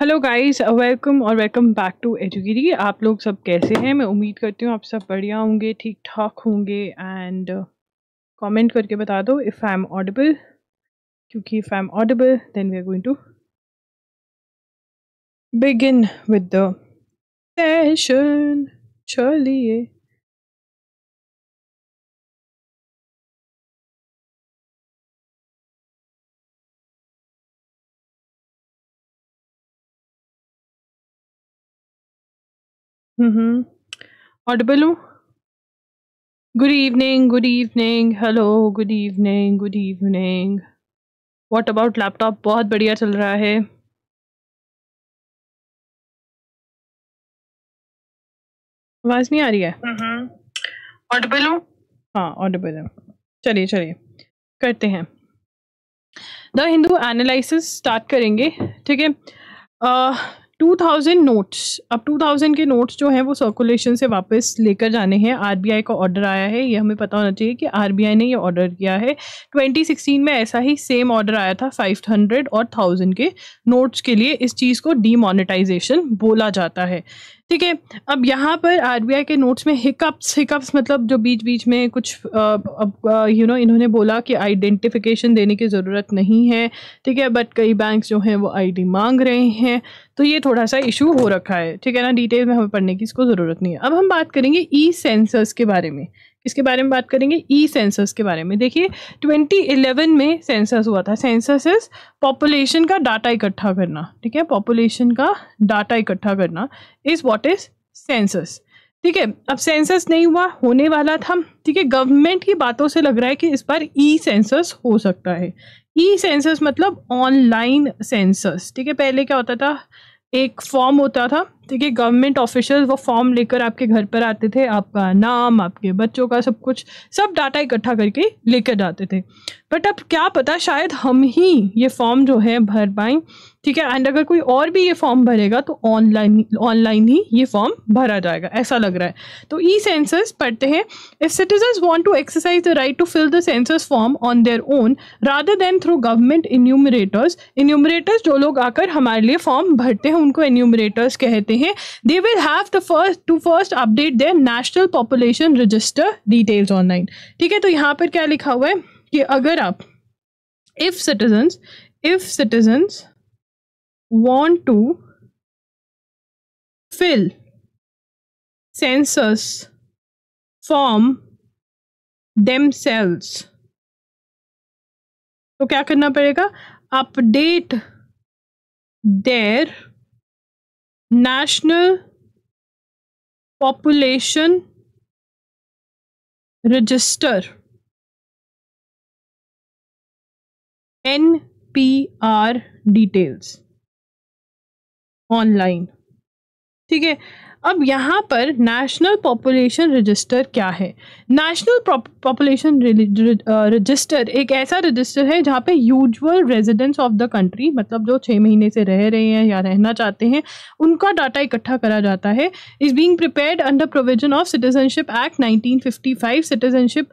Hello guys welcome और welcome back to एजुगिरी आप लोग सब कैसे हैं मैं उम्मीद करती हूँ आप सब बढ़िया होंगे ठीक ठाक होंगे एंड कमेंट uh, करके बता दो इफ़ आई एम ऑडिबल क्योंकि if I am audible then we are going to begin with the session चलिए हम्म ऑडिबल हूँ good evening good evening hello good evening good evening what about laptop बहुत बढ़िया चल रहा है आवाज़ नहीं आ रही है ऑडिबल mm-hmm. हाँ ऑडिबल है चलिए चलिए करते हैं द हिंदू एनालिस स्टार्ट करेंगे ठीक है टू थाउजेंड नोट्स अब टू थाउजेंड के नोट्स जो हैं वो सर्कुलेशन से वापस लेकर जाने हैं आरबीआई का ऑर्डर आया है ये हमें पता होना चाहिए कि आरबीआई ने ये ऑर्डर किया है ट्वेंटी सिक्सटीन में ऐसा ही सेम ऑर्डर आया था फाइव हंड्रेड और थाउजेंड के नोट्स के लिए इस चीज़ को डीमोनेटाइजेशन बोला जाता है ठीक है अब यहाँ पर आरबीआई के नोट्स में हिकअप्स हिकअप्स मतलब जो बीच बीच में कुछ यू नो इन्होंने बोला कि आइडेंटिफिकेशन देने की ज़रूरत नहीं है ठीक है बट कई बैंक्स जो हैं वो आईडी मांग रहे हैं तो ये थोड़ा सा इशू हो रखा है ठीक है ना डिटेल में हमें पढ़ने की इसको ज़रूरत नहीं है अब हम बात करेंगे ई सेंसर्स के बारे में इसके बारे में बात करेंगे ई सेंसस के बारे में देखिए 2011 में सेंसस हुआ था सेंसस इज पॉपुलेशन का डाटा इकट्ठा करना ठीक है पॉपुलेशन का डाटा इकट्ठा करना इज़ वॉट इज़ सेंसस ठीक है अब सेंसस नहीं हुआ होने वाला था ठीक है गवर्नमेंट की बातों से लग रहा है कि इस बार ई सेंसस हो सकता है ई सेंसस मतलब ऑनलाइन सेंसस ठीक है पहले क्या होता था एक फॉर्म होता था ठीक है गवर्नमेंट ऑफिशियल वो फॉर्म लेकर आपके घर पर आते थे आपका नाम आपके बच्चों का सब कुछ सब डाटा इकट्ठा करके लेकर जाते थे बट अब क्या पता शायद हम ही ये फॉर्म जो है भर पाएँ ठीक है एंड अगर कोई और भी ये फॉर्म भरेगा तो ऑनलाइन ऑनलाइन ही ये फॉर्म भरा जाएगा ऐसा लग रहा है तो ई सेंसर्स पढ़ते हैं if citizens want to exercise the right to fill the census form on their own rather than through government enumerators enumerators जो लोग आकर हमारे लिए फॉर्म भरते हैं उनको इन्यूमरेटर्स कहते हैं they will have the first to first update their national population register details online ठीक है तो यहाँ पर क्या लिखा हुआ है कि अगर आप if citizens if citizens want to fill census form themselves तो क्या करना पड़ेगा update their national population register N P R details online ठीक है अब यहाँ पर नेशनल पॉपुलेशन रजिस्टर क्या है नेशनल पॉपुलेशन रजिस्टर एक ऐसा रजिस्टर है जहाँ पे usual residents of the country मतलब जो छः महीने से रह रहे हैं या रहना चाहते हैं उनका डाटा इकट्ठा करा जाता है is being prepared under provision of citizenship act 1955 citizenship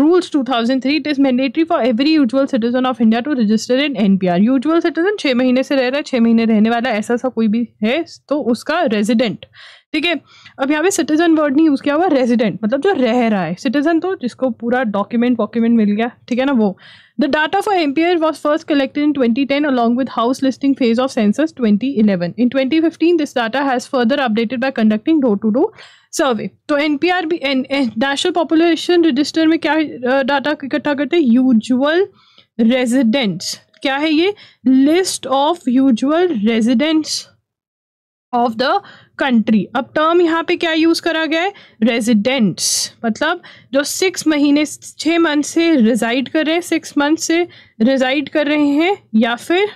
rules 2003 it is mandatory for every usual citizen of India to register in N P R usual citizen छः महीने से रह रहा है छः महीने रहने वाला ऐसा सा कोई भी है तो उसका रेजिडेंट ठीक है अब यहाँ पे सिटीजन वर्ड नहीं यूज़ किया हुआ रेजिडेंट मतलब जो रह रहा है सिटीजन तो जिसको पूरा डॉक्यूमेंट वॉक्यूमेंट मिल गया ठीक है ना वो the data for ampere was first collected in twenty ten along with house listing phase of census twenty eleven in twenty fifteen this data has further updated by conducting door to door survey तो N भी B N national population register में क्या data इकट्ठा करते हैं usual residents क्या है ये list of usual residents of the country अब टर्म यहाँ पे क्या यूज़ करा गया है रेजिडेंट्स मतलब जो सिक्स महीने छः मंथ से रिजाइड कर रहे हैं सिक्स मंथ से रिजाइड कर रहे हैं या फिर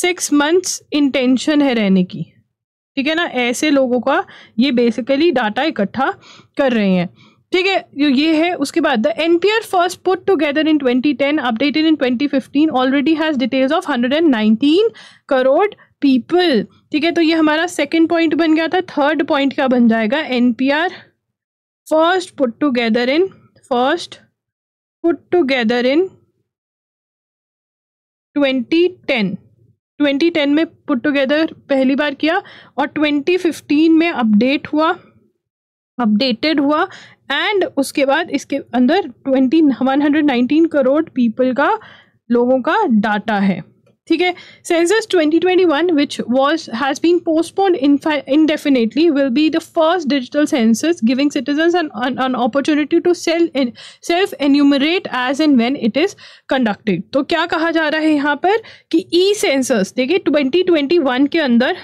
सिक्स मंथ्स इंटेंशन है रहने की ठीक है ना ऐसे लोगों का ये बेसिकली डाटा इकट्ठा कर रहे हैं ठीक है ये है उसके बाद the N P R first put together in 2010 updated in 2015 already has details of 119 crore people ठीक है तो ये हमारा सेकेंड पॉइंट बन गया था थर्ड पॉइंट क्या बन जाएगा N P R first put together in first put together in twenty ten 2010 में पुट टुगेदर पहली बार किया और 2015 में अपडेट हुआ अपडेटेड हुआ एंड उसके बाद इसके अंदर हंड्रेड नाइनटीन करोड़ पीपल का लोगों का डाटा है ठीक है census 2021 which was has been postponed indefinitely will be the first digital census giving citizens an an opportunity to self self enumerate as and when it is conducted तो क्या कहा जा रहा है यहाँ पर कि ई सेंसस देखिए 2021 के अंदर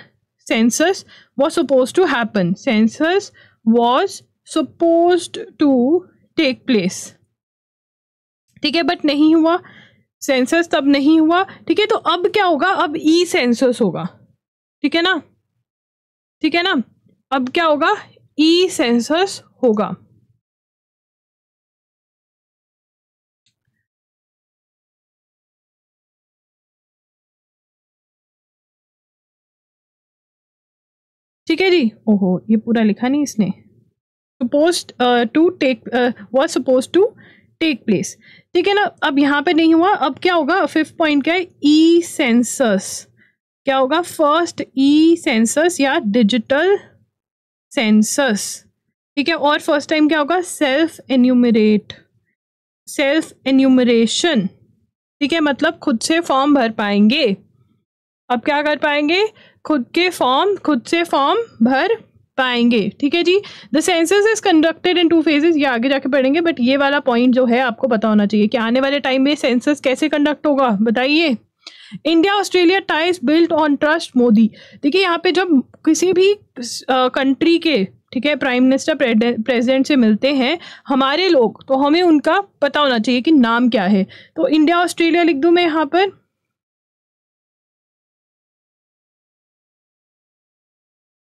census was suppose to happen census was suppose to take place ठीक है बट नहीं हुआ सेंसस तब नहीं हुआ ठीक है तो अब क्या होगा अब ई e सेंसस होगा ठीक है ना ठीक है ना अब क्या होगा ई e सेंसस होगा ठीक है जी ओहो ये पूरा लिखा नहीं इसने suppose to take was suppose to take place ठीक है ना अब यहाँ पे नहीं हुआ अब क्या होगा फिफ्थ पॉइंट क्या है ई सेंसर्स क्या होगा फर्स्ट ई सेंसर्स या डिजिटल सेंसर्स ठीक है और फर्स्ट टाइम क्या होगा सेल्फ एन्यूमरेट सेल्फ एन्यूमरेशन ठीक है मतलब खुद से फॉर्म भर पाएंगे अब क्या कर पाएंगे खुद के फॉर्म खुद से फॉर्म भर पाएंगे ठीक है जी the census is conducted in two phases ये आगे जाके पढ़ेंगे बट ये वाला पॉइंट जो है आपको पता होना चाहिए कि आने वाले टाइम में सेंसस कैसे कंडक्ट होगा बताइए India Australia ties built on trust Modi देखिए यहाँ पे जब किसी भी कंट्री के ठीक है प्राइम मिनिस्टर प्रेसिडेंट से मिलते हैं हमारे लोग तो हमें उनका पता होना चाहिए कि नाम क्या है तो इंडिया ऑस्ट्रेलिया लिख दूँ मैं यहाँ पर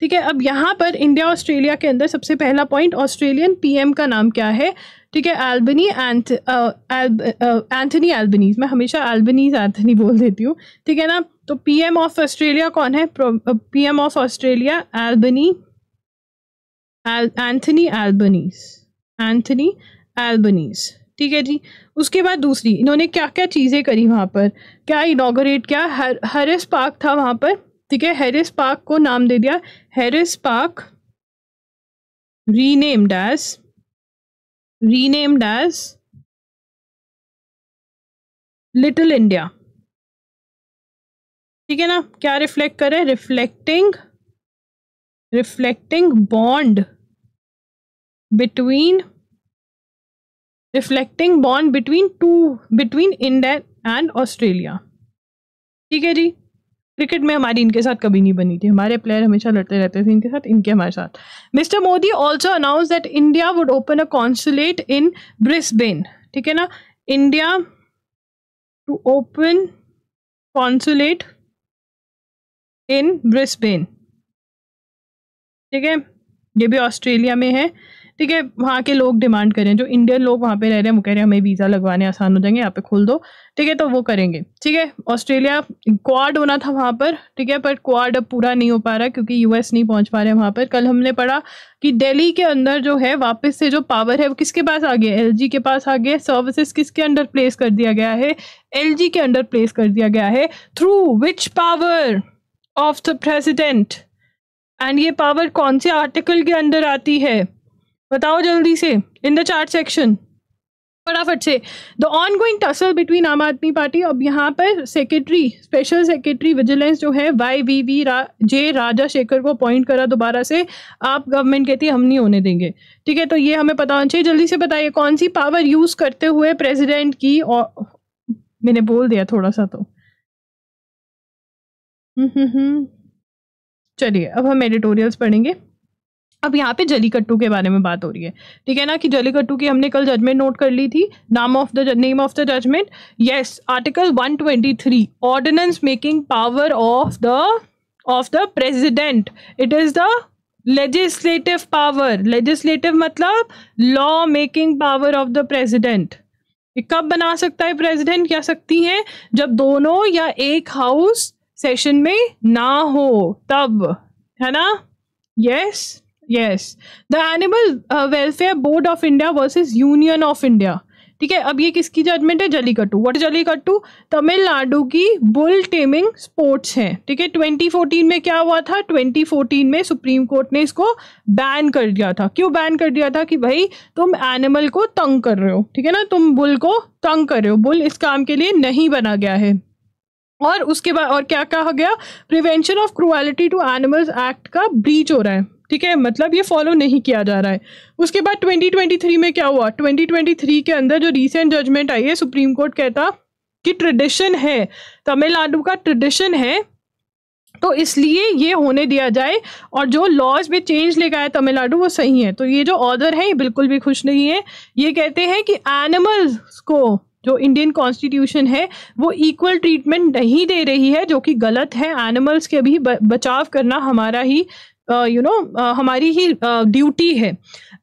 ठीक है अब यहाँ पर इंडिया ऑस्ट्रेलिया के अंदर सबसे पहला पॉइंट ऑस्ट्रेलियन पीएम का नाम क्या है ठीक है एल्बनी एंथ एंथनी एल्बनीज मैं हमेशा एल्बनीज एंथनी बोल देती हूँ ठीक है ना तो पीएम ऑफ ऑस्ट्रेलिया कौन है PM of Australia Albany Anthony Albanese Anthony Albanese ठीक है जी उसके बाद दूसरी इन्होंने क्या क्या चीज़ें करी वहाँ पर क्या इनागोरेट किया हर हरिस पार्क था वहाँ पर ठीक है हैरिस पार्क को नाम दे दिया Harris Park renamed as renamed as little India ठीक है ना क्या रिफ्लेक्ट करे reflecting reflecting bond between reflecting bond between two between India and Australia ठीक है जी क्रिकेट में हमारी इनके साथ कभी नहीं बनी थी हमारे प्लेयर हमेशा लड़ते रहते थे इनके साथ इनके हमारे साथ mister Modi also announce that India would open a consulate in Brisbane ठीक है ना India to open consulate in Brisbane ठीक है ये भी ऑस्ट्रेलिया में है ठीक है वहाँ के लोग डिमांड करें जो इंडियन लोग वहाँ पे रह रहे हैं वो कह रहे हैं हमें वीज़ा लगवाने आसान हो जाएंगे यहाँ पे खोल दो ठीक है तो वो करेंगे ठीक है ऑस्ट्रेलिया क्वाड होना था वहाँ पर ठीक है पर क्वाड अब पूरा नहीं हो पा रहा क्योंकि यूएस नहीं पहुँच पा रहे वहाँ पर कल हमने पढ़ा कि दिल्ली के अंदर जो है वापस से जो पावर है वो किसके पास आ गया एल के पास आ गया सर्विसेज किसके अंडर प्लेस कर दिया गया है एल के अंडर प्लेस कर दिया गया है through which power of the president and ये पावर कौन से आर्टिकल के अंदर आती है बताओ जल्दी से इन द चार्ट सेक्शन फटाफट से the ongoing tussle between Aam Aadmi party अब यहाँ पर सेक्रेटरी स्पेशल सेक्रेटरी विजिलेंस जो है वाई वी वी रा, जे राजा शेखर को अपॉइंट करा दोबारा से आप गवर्नमेंट कहती है हम नहीं होने देंगे ठीक है तो ये हमें पता होना चाहिए जल्दी से बताइए कौन सी पावर यूज करते हुए प्रेजिडेंट की और मैंने बोल दिया थोड़ा सा तो हम्म, हम्म, हम्म। चलिए अब हम एडिटोरियल्स पढ़ेंगे अब यहाँ पे जलीकट्टू के बारे में बात हो रही है ठीक है ना कि जलीकट्टू की हमने कल जजमेंट नोट कर ली थी नाम of the name of the judgement yes article 123 ordinance making power of the of the president it is the legislative power legislative मतलब law making power of the president कब बना सकता है प्रेजिडेंट क्या सकती है जब दोनों या एक हाउस सेशन में ना हो तब है ना yes yes? Yes the animal welfare board of India versus union of India ठीक है अब ये किसकी जजमेंट है जलीकट्टू वट जलीकट्टू तमिलनाडु की बुल टेमिंग स्पोर्ट्स है ठीक है 2014 में क्या हुआ था 2014 में सुप्रीम कोर्ट ने इसको बैन कर दिया था क्यों बैन कर दिया था कि भाई तुम एनिमल को तंग कर रहे हो ठीक है ना तुम बुल को तंग कर रहे हो बुल इस काम के लिए नहीं बना गया है और उसके बाद और क्या कहा गया prevention of cruelty to animals act का ब्रीच हो रहा है ठीक है मतलब ये फॉलो नहीं किया जा रहा है उसके बाद 2023 में क्या हुआ 2023 के अंदर जो रिसेंट जजमेंट आई है सुप्रीम कोर्ट कहता कि ट्रेडिशन है तमिलनाडु का ट्रेडिशन है तो इसलिए ये होने दिया जाए और जो लॉज में चेंज लेकर आया तमिलनाडु वो सही है तो ये जो ऑर्डर है ये बिल्कुल भी खुश नहीं है ये कहते हैं कि एनिमल्स को जो इंडियन कॉन्स्टिट्यूशन है वो इक्वल ट्रीटमेंट नहीं दे रही है जो कि गलत है एनिमल्स के भी बचाव करना हमारा ही यू uh, नो uh, हमारी ही ड्यूटी uh, है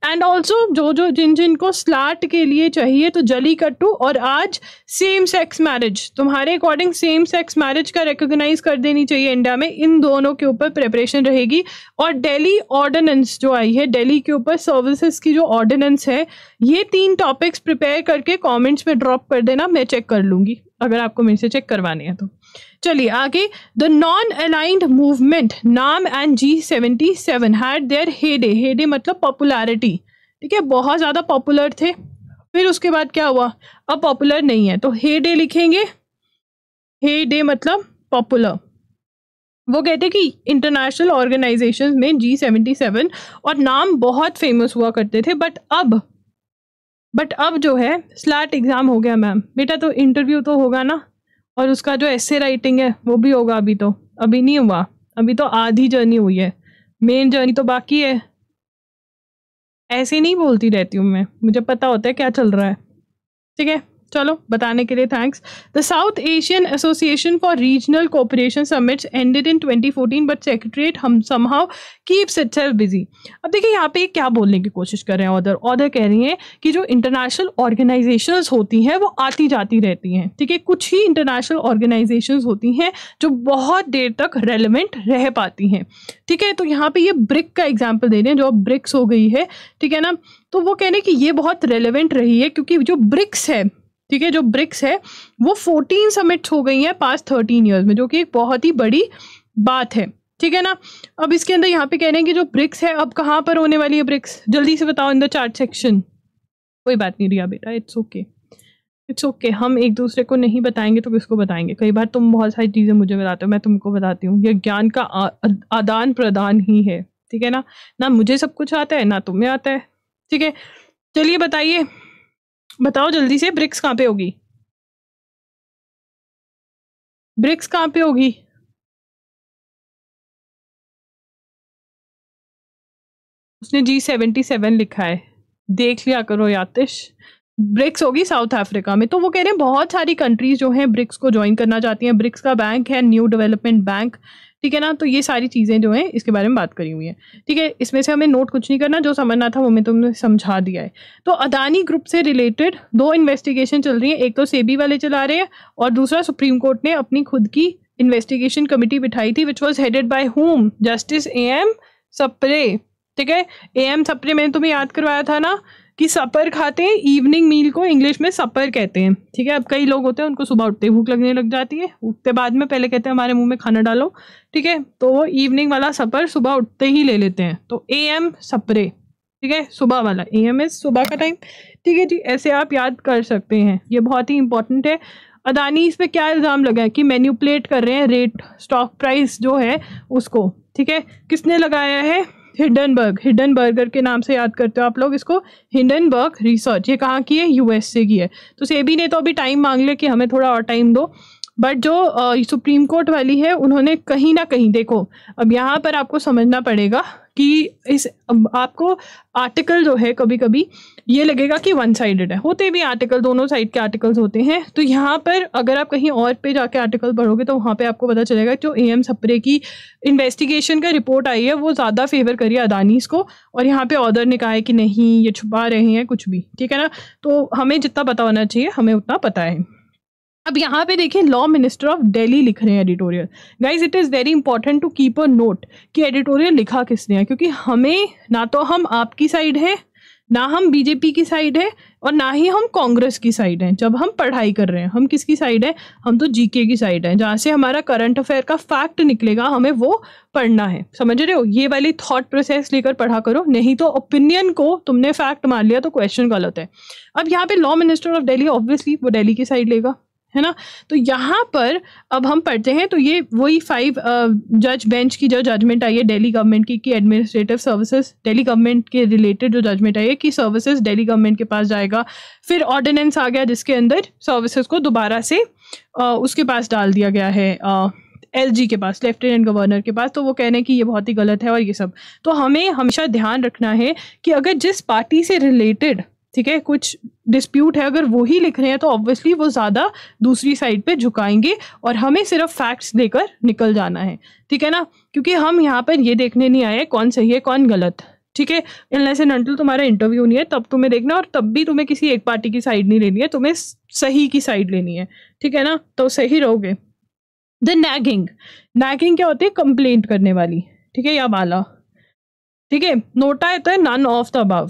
एंड ऑल्सो जो जो जिन जिन को स्लाट के लिए चाहिए तो जली कट्टू और आज सेम सेक्स मैरिज तुम्हारे अकॉर्डिंग सेम सेक्स मैरिज का रिकोगनाइज कर देनी चाहिए इंडिया में इन दोनों के ऊपर प्रिपरेशन रहेगी और डेली ऑर्डिनेंस जो आई है डेली के ऊपर सर्विसेज की जो ऑर्डिनेंस है ये तीन टॉपिक्स प्रिपेयर करके कॉमेंट्स में ड्रॉप कर देना मैं चेक कर लूँगी अगर आपको मेरे से चेक करवाने हैं तो चलिए आगे द नॉन अलाइंड मूवमेंट नाम and G seventy seven had their heyday heyday मतलब पॉपुलैरिटी ठीक है बहुत ज़्यादा पॉपुलर थे फिर उसके बाद क्या हुआ अब पॉपुलर नहीं है तो हे डे लिखेंगे हे डे मतलब पॉपुलर वो कहते कि इंटरनेशनल ऑर्गेनाइजेशन में जी सेवेंटी सेवन और नाम बहुत फेमस हुआ करते थे बट अब बट अब जो है स्लैट एग्ज़ाम हो गया मैम बेटा तो इंटरव्यू तो होगा ना और उसका जो ऐसे राइटिंग है वो भी होगा अभी तो अभी नहीं हुआ अभी तो आधी जर्नी हुई है मेन जर्नी तो बाकी है ऐसे नहीं बोलती रहती हूँ मैं मुझे पता होता है क्या चल रहा है ठीक है चलो बताने के लिए thanks the South Asian association for regional cooperation summits ended in 2014 but secretariat हम somehow keeps itself busy अब देखिए यहाँ पे क्या बोलने की कोशिश कर रहे हैं ऑर्डर ऑर्डर कह रही हैं कि जो इंटरनेशनल ऑर्गेनाइजेशन होती हैं वो आती जाती रहती हैं ठीक है कुछ ही इंटरनेशनल ऑर्गेनाइजेशन होती हैं जो बहुत देर तक रेलिवेंट रह पाती हैं ठीक है तो यहाँ पे ये ब्रिक का एग्जाम्पल दे रहे हैं जो अब ब्रिक्स हो गई है ठीक है ना तो वो कह रहे हैं कि ये बहुत रेलिवेंट रही है क्योंकि जो ब्रिक्स है ठीक है जो ब्रिक्स है वो फोर्टीन समिट्स हो गई हैं पास थर्टीन ईयर्स में जो कि एक बहुत ही बड़ी बात है ठीक है ना अब इसके अंदर यहाँ पे कह रहे हैं कि जो ब्रिक्स है अब कहाँ पर होने वाली है ब्रिक्स जल्दी से बताओ इन द चार्ट सेक्शन कोई बात नहीं रिया बेटा इट्स ओके इट्स ओके हम एक दूसरे को नहीं बताएंगे तो किसको बताएंगे कई बार तुम बहुत सारी चीज़ें मुझे बताते हो मैं तुमको बताती हूँ यह ज्ञान का आदान प्रदान ही है ठीक है ना ना मुझे सब कुछ आता है ना तुम्हें आता है ठीक है चलिए बताइए बताओ जल्दी से ब्रिक्स कहाँ पे होगी ब्रिक्स कहाँ पे होगी उसने जी सेवेंटी सेवन लिखा है देख लिया करो यातिश ब्रिक्स होगी साउथ अफ्रीका में तो वो कह रहे हैं बहुत सारी कंट्रीज जो हैं ब्रिक्स को ज्वाइन करना चाहती हैं ब्रिक्स का बैंक है न्यू डेवलपमेंट बैंक ठीक है ना तो ये सारी चीज़ें जो हैं इसके बारे में बात करी हुई है ठीक है इसमें से हमें नोट कुछ नहीं करना जो समझना था वो मैं तुमने समझा दिया है तो अदानी ग्रुप से रिलेटेड दो इन्वेस्टिगेशन चल रही है एक तो सेबी वाले चला रहे हैं और दूसरा सुप्रीम कोर्ट ने अपनी खुद की इन्वेस्टिगेशन कमिटी बिठाई थी which was headed by home justice A M Sapre ठीक है ए एम सप्रे मैंने तुम्हें याद करवाया था ना कि सपर खाते हैं इवनिंग मील को इंग्लिश में सपर कहते हैं ठीक है अब कई लोग होते हैं उनको सुबह उठते ही भूख लगने लग जाती है उठते बाद में पहले कहते हैं हमारे मुंह में खाना डालो ठीक है तो वो इवनिंग वाला सपर सुबह उठते ही ले लेते हैं तो ए एम सपरे ठीक है सुबह वाला ए एम एस सुबह का टाइम ठीक है जी ऐसे आप याद कर सकते हैं ये बहुत ही इंपॉर्टेंट है अदानी इस पर क्या इल्ज़ाम लगा है कि मैन्यूपलेट कर रहे हैं रेट स्टॉक प्राइस जो है उसको ठीक है किसने लगाया है हिडनबर्ग हिडनबर्गर के नाम से याद करते हो आप लोग इसको हिडनबर्ग रिसर्च ये कहाँ की है यूएसए की है तो सेबी ने तो अभी टाइम मांग लिया कि हमें थोड़ा और टाइम दो बट जो सुप्रीम कोर्ट वाली है उन्होंने कहीं ना कहीं देखो अब यहाँ पर आपको समझना पड़ेगा कि इस आपको आर्टिकल जो है कभी कभी ये लगेगा कि वन साइडेड है होते भी आर्टिकल दोनों साइड के आर्टिकल्स होते हैं तो यहाँ पर अगर आप कहीं और पे जाके आर्टिकल पढ़ोगे तो वहाँ पे आपको पता चलेगा जो ए एम सप्रे की इन्वेस्टिगेशन का रिपोर्ट आई है वो ज़्यादा फेवर करिए अदानीस को और यहाँ पे ऑर्डर ने कहा है कि नहीं ये छुपा रहे हैं कुछ भी ठीक है ना तो हमें जितना पता होना चाहिए हमें उतना पता है अब यहाँ पे देखिए लॉ मिनिस्टर ऑफ दिल्ली लिख रहे हैं editorial guys it is very important to keep a note कि एडिटोरियल लिखा किसने है क्योंकि हमें ना तो हम आपकी साइड है ना हम बीजेपी की साइड है और ना ही हम कांग्रेस की साइड हैं जब हम पढ़ाई कर रहे हैं हम किसकी साइड है हम तो जीके की साइड हैं जहाँ से हमारा करंट अफेयर का फैक्ट निकलेगा हमें वो पढ़ना है समझ रहे हो ये वाली थॉट प्रोसेस लेकर पढ़ा करो नहीं तो ओपिनियन को तुमने फैक्ट मान लिया तो क्वेश्चन गलत है अब यहाँ पे law minister of Delhi obviously वो डेली की साइड लेगा है ना तो यहाँ पर अब हम पढ़ते हैं तो ये वही फाइव जज बेंच की जो जजमेंट आई है दिल्ली गवर्नमेंट की कि एडमिनिस्ट्रेटिव सर्विसेज दिल्ली गवर्नमेंट के रिलेटेड जो जजमेंट आई है कि सर्विसेज दिल्ली गवर्नमेंट के पास जाएगा फिर ऑर्डिनेंस आ गया जिसके अंदर सर्विसेज को दोबारा से आ, उसके पास डाल दिया गया है आ, एल के पास लेफ्टिनेंट गवर्नर के पास तो वो कह रहे हैं कि ये बहुत ही गलत है और ये सब तो हमें हमेशा ध्यान रखना है कि अगर जिस पार्टी से रिलेटेड ठीक है कुछ डिस्प्यूट है अगर वो ही लिख रहे हैं तो ऑब्वियसली वो ज़्यादा दूसरी साइड पे झुकाएंगे और हमें सिर्फ फैक्ट्स लेकर निकल जाना है ठीक है ना क्योंकि हम यहाँ पर ये देखने नहीं आए कौन सही है कौन गलत ठीक है इनलेस एंड अंटल तुम्हारा इंटरव्यू नहीं है तब तुम्हें देखना और तब भी तुम्हें किसी एक पार्टी की साइड नहीं लेनी है तुम्हें सही की साइड लेनी है ठीक है ना तो सही रहोगे द नैगिंग नैगिंग क्या होती है कंप्लेंट करने वाली ठीक है या वाला ठीक है नोटा है तो नन ऑफ द अबव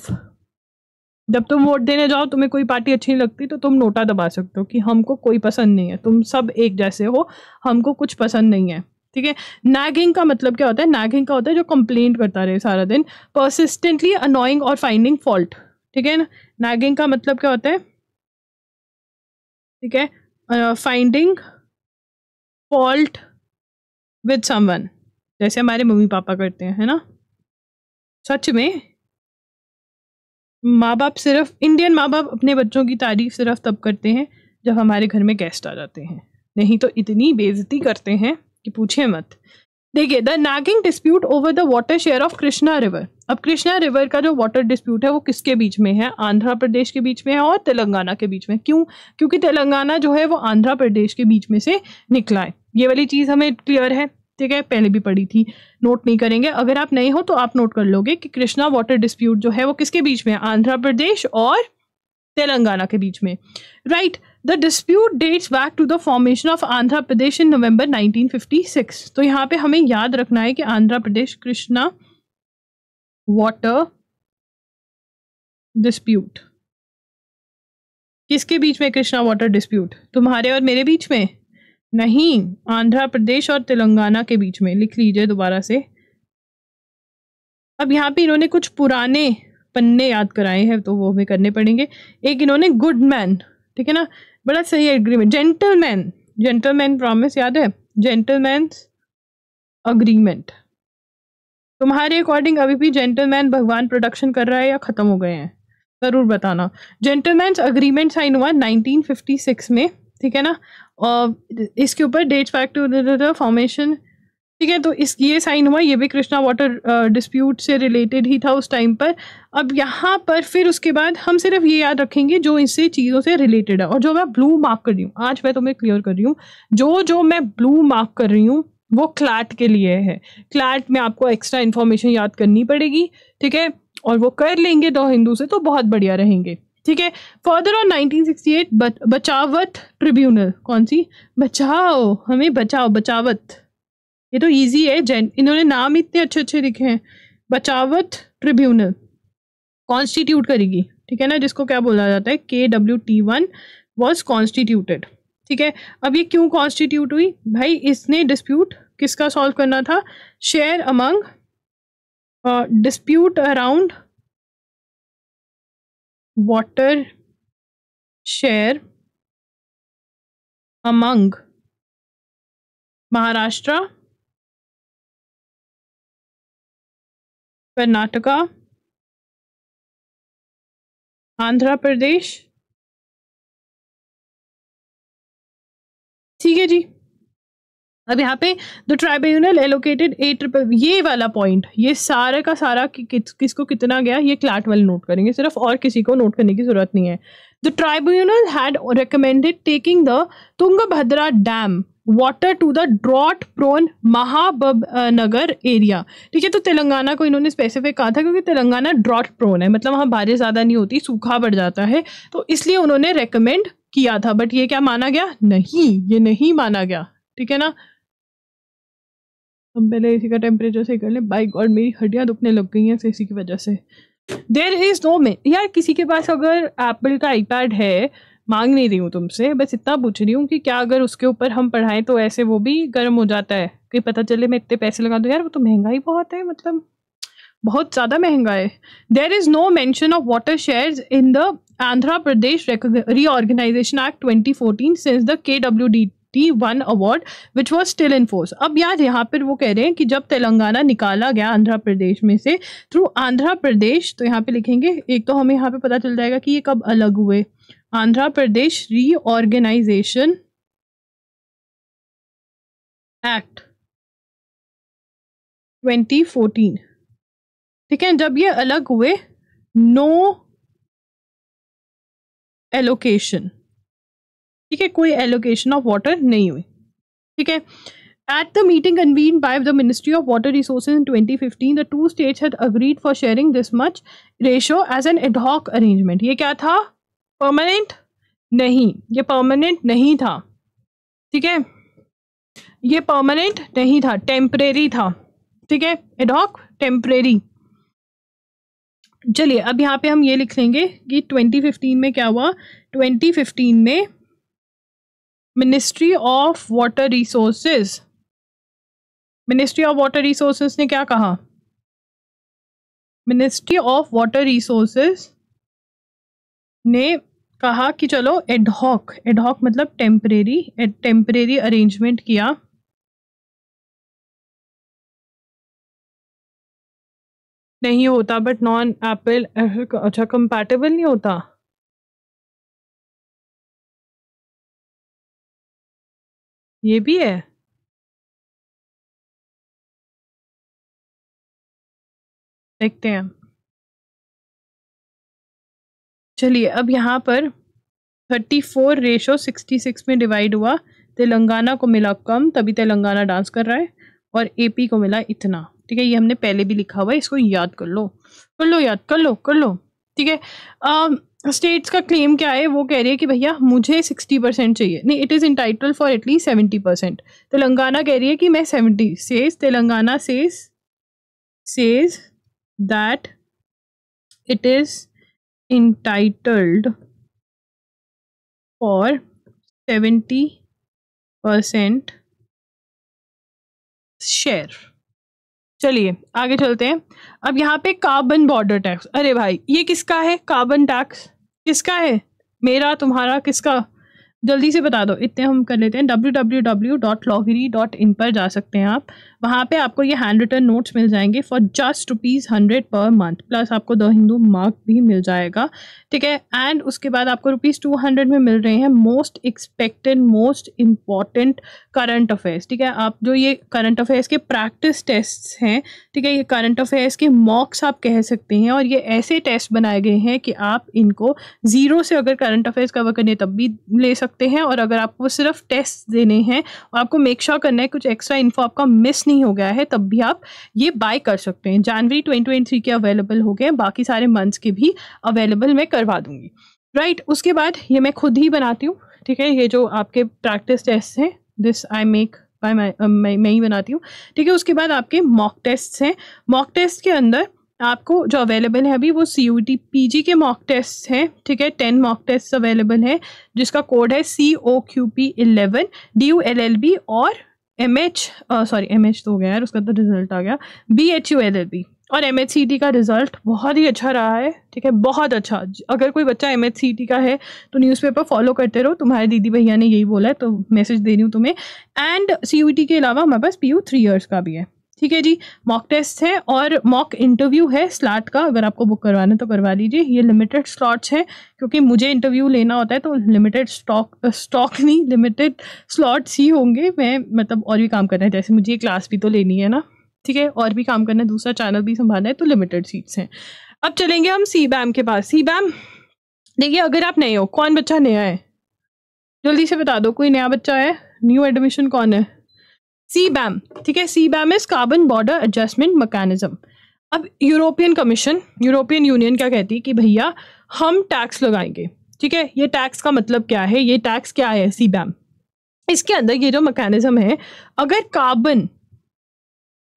जब तुम वोट देने जाओ तुम्हें कोई पार्टी अच्छी नहीं लगती तो तुम नोटा दबा सकते हो कि हमको कोई पसंद नहीं है तुम सब एक जैसे हो हमको कुछ पसंद नहीं है ठीक है नैगिंग का मतलब क्या होता है नैगिंग का होता है जो कंप्लेंट करता रहे सारा दिन परसिस्टेंटली अनोइंग और फाइंडिंग फॉल्ट ठीक है ना नैगिंग का मतलब क्या होता है ठीक है फाइंडिंग फॉल्ट विद समवन जैसे हमारे मम्मी पापा करते हैं है ना सच में माँ बाप सिर्फ इंडियन माँ बाप अपने बच्चों की तारीफ सिर्फ तब करते हैं जब हमारे घर में गेस्ट आ जाते हैं नहीं तो इतनी बेजती करते हैं कि पूछे मत देखिए the nagging dispute over the water share of Krishna river अब कृष्णा रिवर का जो वाटर डिस्प्यूट है वो किसके बीच में है आंध्र प्रदेश के बीच में है और तेलंगाना के बीच में क्यों क्योंकि तेलंगाना जो है वो आंध्र प्रदेश के बीच में से निकला है ये वाली चीज़ हमें क्लियर है ठीक है पहले भी पढ़ी थी नोट नहीं करेंगे अगर आप नए हो तो आप नोट कर लोगे कि कृष्णा वाटर डिस्प्यूट जो है वो किसके बीच में आंध्र प्रदेश और तेलंगाना के बीच में right the dispute dates back to the formation of Andhra Pradesh in November 1956 तो यहाँ पे हमें याद रखना है कि आंध्र प्रदेश कृष्णा वाटर डिस्प्यूट किसके बीच में कृष्णा वाटर डिस्प्यूट तुम्हारे और मेरे बीच में नहीं आंध्र प्रदेश और तेलंगाना के बीच में लिख लीजिए दोबारा से अब यहाँ पे इन्होंने कुछ पुराने पन्ने याद कराए हैं तो वो हमें करने पड़ेंगे एक इन्होंने गुड मैन ठीक है ना बड़ा सही एग्रीमेंट जेंटलमैन जेंटलमैन प्रॉमिस याद है जेंटलमैन अग्रीमेंट तुम्हारे अकॉर्डिंग अभी भी जेंटलमैन भगवान प्रोडक्शन कर रहा है या ख़त्म हो गए हैं ज़रूर बताना जेंटलमैन अग्रीमेंट साइन हुआ नाइनटीन में ठीक है ना और इसके ऊपर डेट बैक टू फॉर्मेशन ठीक है तो इस ये साइन हुआ ये भी कृष्णा वाटर डिस्प्यूट uh, से रिलेटेड ही था उस टाइम पर अब यहाँ पर फिर उसके बाद हम सिर्फ ये याद रखेंगे जो इससे चीज़ों से रिलेटेड है और जो मैं ब्लू मार्क कर रही हूँ आज मैं तुम्हें क्लियर कर रही हूँ जो जो मैं ब्लू मार्क कर रही हूँ वो क्लैट के लिए है क्लैट में आपको एक्स्ट्रा इन्फॉर्मेशन याद करनी पड़ेगी ठीक है और वो कर लेंगे दो हिंदू से तो बहुत बढ़िया रहेंगे ठीक है फर्दर ऑन 1968 बच, बचावत ट्रिब्यूनल कौन सी बचाओ हमें बचाओ बचावत ये तो इजी है जैन इन्होंने नाम इतने अच्छे अच्छे लिखे हैं बचावत ट्रिब्यूनल कॉन्स्टिट्यूट करेगी ठीक है ना जिसको क्या बोला जाता है K W T one was constituted ठीक है अब ये क्यों कॉन्स्टिट्यूट हुई भाई इसने डिस्प्यूट किसका सॉल्व करना था share among dispute around water share among Maharashtra, Karnataka, Andhra Pradesh. ठीक है जी अब यहाँ पे the tribunal allocated A triple ये वाला पॉइंट ये सारे का सारा कि, कि, किसको कितना गया ये वाले नोट करेंगे सिर्फ और किसी को नोट करने की जरूरत नहीं है the tribunal had recommended taking the Tungabhadra dam water to the drought prone Mahabubnagar area ठीक है तो तेलंगाना को इन्होंने स्पेसिफिक कहा था क्योंकि तेलंगाना ड्रॉट प्रोन है मतलब वहाँ बारिश ज़्यादा नहीं होती सूखा बढ़ जाता है तो इसलिए उन्होंने रिकमेंड किया था बट ये क्या माना गया नहीं ये नहीं माना गया ठीक है ना हम पहले ए का टेम्परेचर सही कर लें बाई गॉड मेरी हड्डियाँ दुखने लग गई हैं इसी की वजह से देर इज़ नो मे यार किसी के पास अगर एप्पल का आईपैड है मांग नहीं रही हूँ तुमसे बस इतना पूछ रही हूँ कि क्या अगर उसके ऊपर हम पढ़ाएं तो ऐसे वो भी गर्म हो जाता है कि पता चले मैं इतने पैसे लगा दूँ यार वो तो महंगा ही बहुत है मतलब बहुत ज़्यादा महंगा है there is no mention of water share in the Pradesh act twenty fourteen since the K W D one award which was still in force अब याद यहाँ पर वो कह रहे हैं कि जब तेलंगाना निकाला गया आंध्र प्रदेश में से थ्रू आंध्र प्रदेश तो यहाँ पे लिखेंगे एक तो हमें यहाँ पे पता चल जाएगा कि ये कब अलग हुए आंध्र प्रदेश रीऑर्गेनाइजेशन एक्ट 2014 ठीक है जब ये अलग हुए नो एलोकेशन ठीक है कोई एलोकेशन ऑफ वाटर नहीं हुई ठीक है at the meeting convene by the ministry of water resource in twenty fifteen the two states had agreed for sharing this much ratio as an ad hoc arrangement ये क्या था परमानेंट नहीं ये permanent नहीं था ठीक है ये परमानेंट नहीं था टेम्परेरी था ठीक है एडहॉक टेम्परेरी चलिए अब यहाँ पे हम ये लिख लेंगे कि 2015 में क्या हुआ 2015 में ministry of water resources ministry of water resources ने क्या कहा मिनिस्ट्री ऑफ वाटर रिसोर्सेज ने कहा कि चलो एडहॉक एडहॉक मतलब टेम्परेरी टेम्परेरी अरेंजमेंट किया नहीं होता बट नॉन एप्पल अच्छा कंपैटिबल नहीं होता ये भी है देखते हैं चलिए अब यहाँ पर 34 रेशो 66 में डिवाइड हुआ तेलंगाना को मिला कम तभी तेलंगाना डांस कर रहा है और एपी को मिला इतना ठीक है ये हमने पहले भी लिखा हुआ है इसको याद कर लो कर लो याद कर लो कर लो ठीक है स्टेट्स का क्लेम क्या है वो कह रही है कि भैया मुझे सिक्सटी परसेंट चाहिए नहीं it is entitle for at least seventy percent Telangana कह रही है कि मैं seventy says Telangana says says that it is entitled for seventy percent share चलिए आगे चलते हैं अब यहाँ पे कार्बन बॉर्डर टैक्स अरे भाई ये किसका है कार्बन टैक्स किसका है मेरा तुम्हारा किसका जल्दी से बता दो इतने हम कर लेते हैं W W W dot dot in पर जा सकते हैं आप वहाँ पे आपको ये हैंड रिटर्न नोट्स मिल जाएंगे for just rupees hundred per month plus आपको द हिंदू मार्क भी मिल जाएगा ठीक है एंड उसके बाद आपको रुपीज़ टू हंड्रेड में मिल रहे हैं most expected most important current affairs ठीक है आप जो ये करंट अफेयर्स के प्रैक्टिस टेस्ट हैं ठीक है ये करंट अफेयर्स के मॉक्स आप कह सकते हैं और ये ऐसे टेस्ट बनाए गए हैं कि आप इनको ज़ीरो से अगर करंट अफेयर्स कवर करने तब भी ले सकते सकते हैं और अगर आपको सिर्फ टेस्ट देने हैं और आपको मेक श्योर sure करना है कुछ एक्स्ट्रा इन्फो आपका मिस नहीं हो गया है तब भी आप ये बाय कर सकते हैं जनवरी ट्वेंटी के अवेलेबल हो गए बाकी सारे मंथ्स के भी अवेलेबल मैं करवा दूँगी राइट right, उसके बाद ये मैं खुद ही बनाती हूँ ठीक है ये जो आपके प्रैक्टिस टेस्ट हैं दिस आई मेक मैं मैं ही बनाती हूँ ठीक है उसके बाद आपके मॉक टेस्ट हैं मॉक टेस्ट के अंदर आपको जो अवेलेबल है अभी वो C U T P G के मॉक टेस्ट हैं ठीक है टेन मॉक टेस्ट अवेलेबल हैं जिसका कोड है C O Q P eleven D U L L B और M H sorry M H तो हो गया यार उसका तो रिजल्ट आ गया B H U L L B और एम एच सी टी का रिज़ल्ट बहुत ही अच्छा रहा है ठीक है बहुत अच्छा अगर कोई बच्चा एम एच सी टी का है तो न्यूज़पेपर फॉलो करते रहो तुम्हारे दीदी भैया ने यही बोला है तो मैसेज दे रही हूँ तुम्हें एंड सी यू टी के अलावा हमारे पास पी यू थ्री ईयर्स का भी है ठीक है जी मॉक टेस्ट है और मॉक इंटरव्यू है स्लॉट का अगर आपको बुक करवाना तो करवा लीजिए ये लिमिटेड स्लॉट्स हैं क्योंकि मुझे इंटरव्यू लेना होता है तो लिमिटेड स्टॉक स्टॉक नहीं लिमिटेड स्लॉट्स ही होंगे मैं मतलब और भी काम करना है जैसे मुझे ये क्लास भी तो लेनी है ना ठीक है और भी काम करना है दूसरा चैनल भी संभालना है तो लिमिटेड सीट्स हैं अब चलेंगे हम सी बैम के पास सी बैम देखिए अगर आप नए हो कौन बच्चा नया है जल्दी से बता दो कोई नया बच्चा है न्यू एडमिशन कौन है सी बैम ठीक है C BAM is carbon border adjustment mechanism अब यूरोपियन कमीशन यूरोपियन यूनियन क्या कहती है कि भैया हम टैक्स लगाएंगे ठीक है ये टैक्स का मतलब क्या है ये टैक्स क्या है सी बैम इसके अंदर ये जो मैकेनिज्म है अगर कार्बन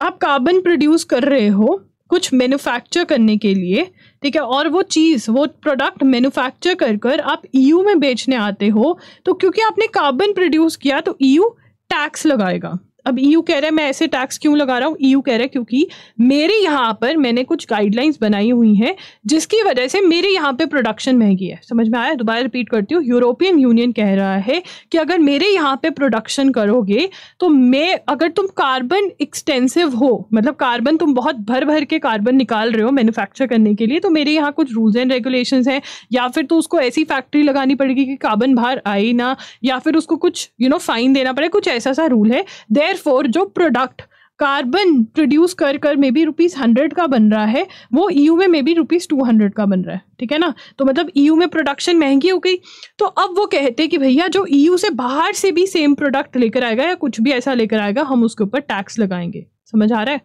आप कार्बन प्रोड्यूस कर रहे हो कुछ मैन्युफैक्चर करने के लिए ठीक है और वो चीज़ वो प्रोडक्ट मैन्युफैक्चर कर कर आप ईयू e में बेचने आते हो तो क्योंकि आपने कार्बन प्रोड्यूस किया तो ईयू e टैक्स लगाएगा अब ईयू e कह रहा है मैं ऐसे टैक्स क्यों लगा रहा हूँ ईयू e कह रहा है क्योंकि मेरे यहाँ पर मैंने कुछ गाइडलाइंस बनाई हुई हैं जिसकी वजह से मेरे यहाँ पे प्रोडक्शन महंगी है समझ में आया दोबारा रिपीट करती हूँ यूरोपियन यूनियन कह रहा है कि अगर मेरे यहाँ पे प्रोडक्शन करोगे तो मैं अगर तुम कार्बन एक्सटेंसिव हो मतलब कार्बन तुम बहुत भर भर के कार्बन निकाल रहे हो मैन्युफैक्चर करने के लिए तो मेरे यहाँ कुछ रूल्स एंड रेगुलेशन हैं या फिर तो उसको ऐसी फैक्ट्री लगानी पड़ेगी कि कार्बन बाहर आए ना या फिर उसको कुछ यू नो फाइन देना पड़े कुछ ऐसा सा रूल है देर देयर फोर जो प्रोडक्ट कार्बन प्रोड्यूस कर कर मे बी रुपीज़ हंड्रेड का बन रहा है वो ई e में may be rupees two hundred का बन रहा है ठीक है ना तो मतलब ई e में प्रोडक्शन महंगी हो गई तो अब वो कहते कि भैया जो ई e से बाहर से भी सेम प्रोडक्ट लेकर आएगा या कुछ भी ऐसा लेकर आएगा हम उसके ऊपर टैक्स लगाएंगे समझ आ रहा है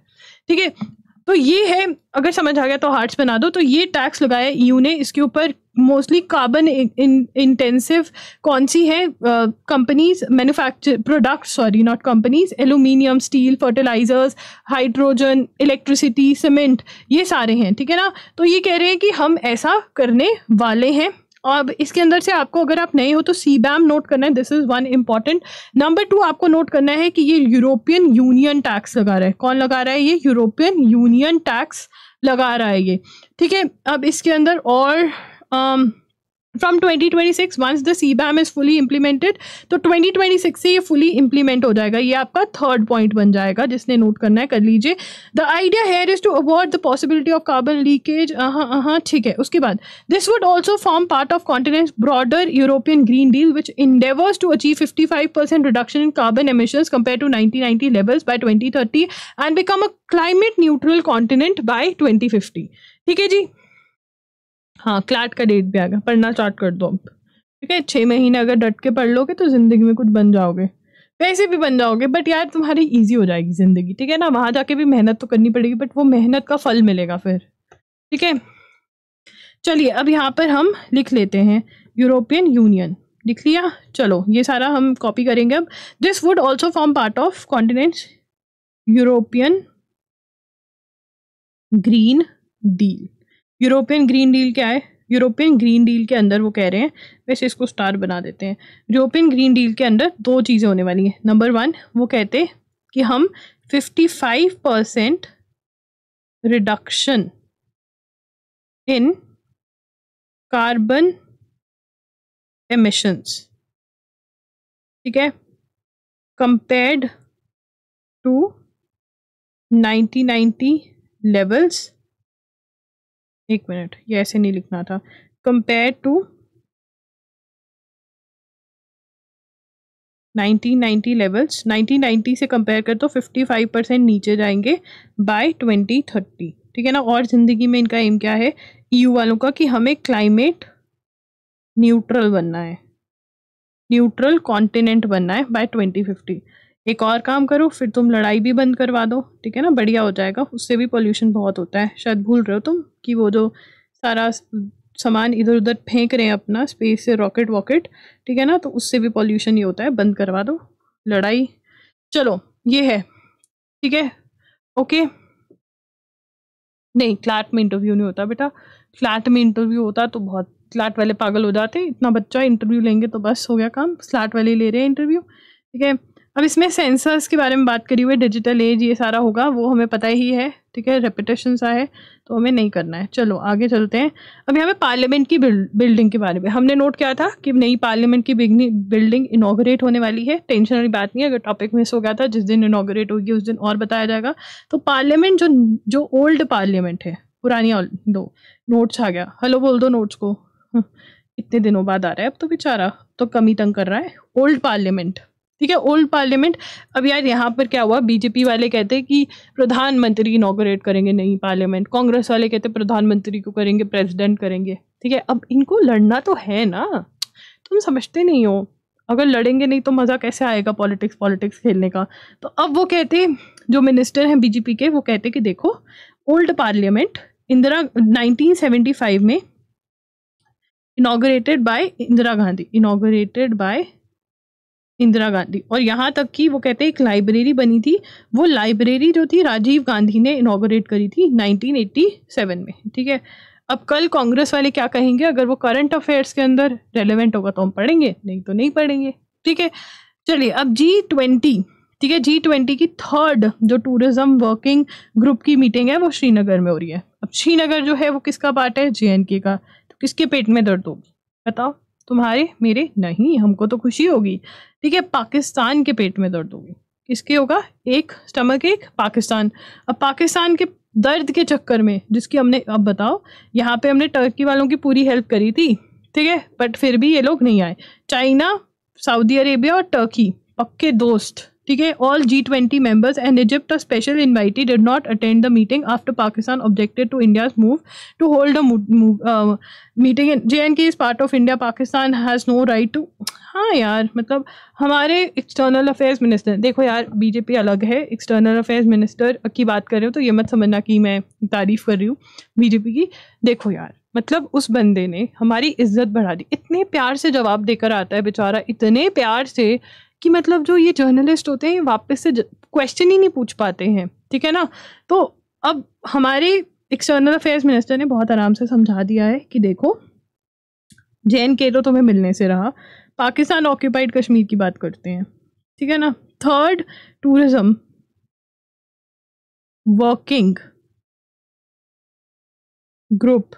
ठीक है तो ये है अगर समझ आ गया तो हार्ट्स बना दो तो ये टैक्स लगाया ईयू ने इसके ऊपर मोस्टली कार्बन इंटेंसिव कौन सी है companies manufacture product sorry not companies aluminium steel fertilisers hydrogen electricity cement ये सारे हैं ठीक है ना तो ये कह रहे हैं कि हम ऐसा करने वाले हैं अब इसके अंदर से आपको अगर आप नए हो तो सी बैम नोट करना है this is one important number two आपको नोट करना है कि ये यूरोपियन यूनियन टैक्स लगा रहा है कौन लगा रहा है ये यूरोपियन यूनियन टैक्स लगा रहा है ये ठीक है अब इसके अंदर और um, from 2026 once the C BAM is fully implemented तो 2026 से ये फुली इम्प्लीमेंट हो जाएगा ये आपका थर्ड पॉइंट बन जाएगा जिसने नोट करना है कर लीजिए the idea here is to avoid the possibility of carbon leakage हाँ हाँ ठीक है उसके बाद this would also form part of continent broader European green deal which endeavours to achieve fifty five percent reduction in carbon emission compare to nineteen ninety levels by twenty thirty and become a climate neutral continent by twenty fifty ठीक है जी हाँ CLAT का date भी आ गया पढ़ना start कर दो अब ठीक है छः महीने अगर डट के पढ़ लोगे तो ज़िंदगी में कुछ बन जाओगे वैसे भी बन जाओगे बट यार तुम्हारी ईजी हो जाएगी ज़िंदगी ठीक है ना वहाँ जाके भी मेहनत तो करनी पड़ेगी बट वो मेहनत का फल मिलेगा फिर ठीक है चलिए अब यहाँ पर हम लिख लेते हैं यूरोपियन यूनियन लिख लिया चलो ये सारा हम कॉपी करेंगे अब this would also form part of continents European green deal European green deal क्या है यूरोपियन ग्रीन डील के अंदर वो कह रहे हैं वैसे इसको स्टार बना देते हैं यूरोपियन ग्रीन डील के अंदर दो चीज़ें होने वाली हैं नंबर वन वो कहते हैं कि हम fifty five percent reduction in carbon emissions ठीक है कंपेयर्ड टू नाइन्टी लेवल्स एक मिनट ये ऐसे नहीं लिखना था कंपेयर टू 1990 लेवल्स 1990 से कंपेयर कर तो 55 परसेंट नीचे जाएंगे बाय 2030 ठीक है ना और ज़िंदगी में इनका एम क्या है ईयू e वालों का कि हमें क्लाइमेट न्यूट्रल बनना है न्यूट्रल कॉन्टिनेंट बनना है बाय 2050 एक और काम करो फिर तुम लड़ाई भी बंद करवा दो ठीक है ना बढ़िया हो जाएगा उससे भी पोल्यूशन बहुत होता है शायद भूल रहे हो तुम कि वो जो सारा सामान इधर उधर फेंक रहे हैं अपना स्पेस से रॉकेट वॉकेट ठीक है ना तो उससे भी पॉल्यूशन ही होता है बंद करवा दो लड़ाई चलो ये है ठीक है ओके नहीं क्लाट में इंटरव्यू नहीं होता बेटा फ्लैट में इंटरव्यू होता तो बहुत फ्लैट वाले पागल हो जाते इतना बच्चा इंटरव्यू लेंगे तो बस हो गया काम स्लाट वाले ले रहे हैं इंटरव्यू ठीक है अब इसमें सेंसर्स के बारे में बात करी हुई डिजिटल एज ये सारा होगा वो हमें पता ही है ठीक है रेपिटेशन सा है तो हमें नहीं करना है चलो आगे चलते हैं अब यहाँ पे पार्लियामेंट की बिल्डिंग के बारे में हमने नोट किया था कि नई पार्लियामेंट की बिल्डिंग इनाग्रेट होने वाली है टेंशन वाली बात नहीं है अगर टॉपिक मिस हो गया था जिस दिन इनाग्रेट होगी उस दिन और बताया जाएगा तो पार्लियामेंट जो जो ओल्ड पार्लियामेंट है पुरानी दो नोट्स आ गया हेलो बोल दो नोट्स को हम्म, इतने दिनों बाद आ रहा है अब तो बेचारा तो कमी तंग कर रहा है ओल्ड पार्लियामेंट ठीक है ओल्ड पार्लियामेंट अब यार यहाँ पर क्या हुआ बीजेपी वाले कहते हैं कि प्रधानमंत्री इनोग्रेट करेंगे नहीं पार्लियामेंट कांग्रेस वाले कहते प्रधानमंत्री को करेंगे प्रेसिडेंट करेंगे ठीक है अब इनको लड़ना तो है ना तुम समझते नहीं हो अगर लड़ेंगे नहीं तो मज़ा कैसे आएगा पॉलिटिक्स पॉलिटिक्स खेलने का तो अब वो कहते जो मिनिस्टर हैं बीजेपी के वो कहते कि देखो ओल्ड पार्लियामेंट इंदिरा 1975 में inaugurated by Indira Gandhi inaugurated by Indira Gandhi और यहाँ तक कि वो कहते हैं एक लाइब्रेरी बनी थी वो लाइब्रेरी जो थी राजीव गांधी ने इनागोरेट करी थी 1987 में ठीक है अब कल कांग्रेस वाले क्या कहेंगे अगर वो करंट अफेयर्स के अंदर रेलिवेंट होगा तो हम पढ़ेंगे नहीं तो नहीं पढ़ेंगे ठीक है चलिए अब जी ट्वेंटी ठीक है जी ट्वेंटी की थर्ड जो टूरिज्म वर्किंग ग्रुप की मीटिंग है वो श्रीनगर में हो रही है अब श्रीनगर जो है वो किसका पार्ट है जे का तो किसके पेट में दर्द होगी बताओ तुम्हारे मेरे नहीं हमको तो खुशी होगी ठीक है पाकिस्तान के पेट में दर्द होगी किसके होगा एक स्टमक एक पाकिस्तान अब पाकिस्तान के दर्द के चक्कर में जिसकी हमने अब बताओ यहाँ पे हमने टर्की वालों की पूरी हेल्प करी थी ठीक है बट फिर भी ये लोग नहीं आए चाइना सऊदी अरेबिया और टर्की पक्के दोस्त ठीक है all G twenty members and Egypt special invitee did not attend the meeting after Pakistan objected to India move to hold meeting in J and K is part of India Pakistan has no right to हाँ यार मतलब हमारे external affairs minister देखो यार BJP अलग है external affairs minister की बात कर रहे हो तो ये मत समझना कि मैं तारीफ़ कर रही हूँ बीजेपी की देखो यार मतलब उस बंदे ने हमारी इज्जत बढ़ा दी इतने प्यार से जवाब देकर आता है बेचारा इतने प्यार से कि मतलब जो ये जर्नलिस्ट होते हैं वापस से क्वेश्चन ही नहीं पूछ पाते हैं ठीक है ना तो अब हमारे एक्सटर्नल अफेयर्स मिनिस्टर ने बहुत आराम से समझा दिया है कि देखो जे एंड के तो तुम्हें मिलने से रहा पाकिस्तान ऑक्यूपाइड कश्मीर की बात करते हैं ठीक है ना third tourism working group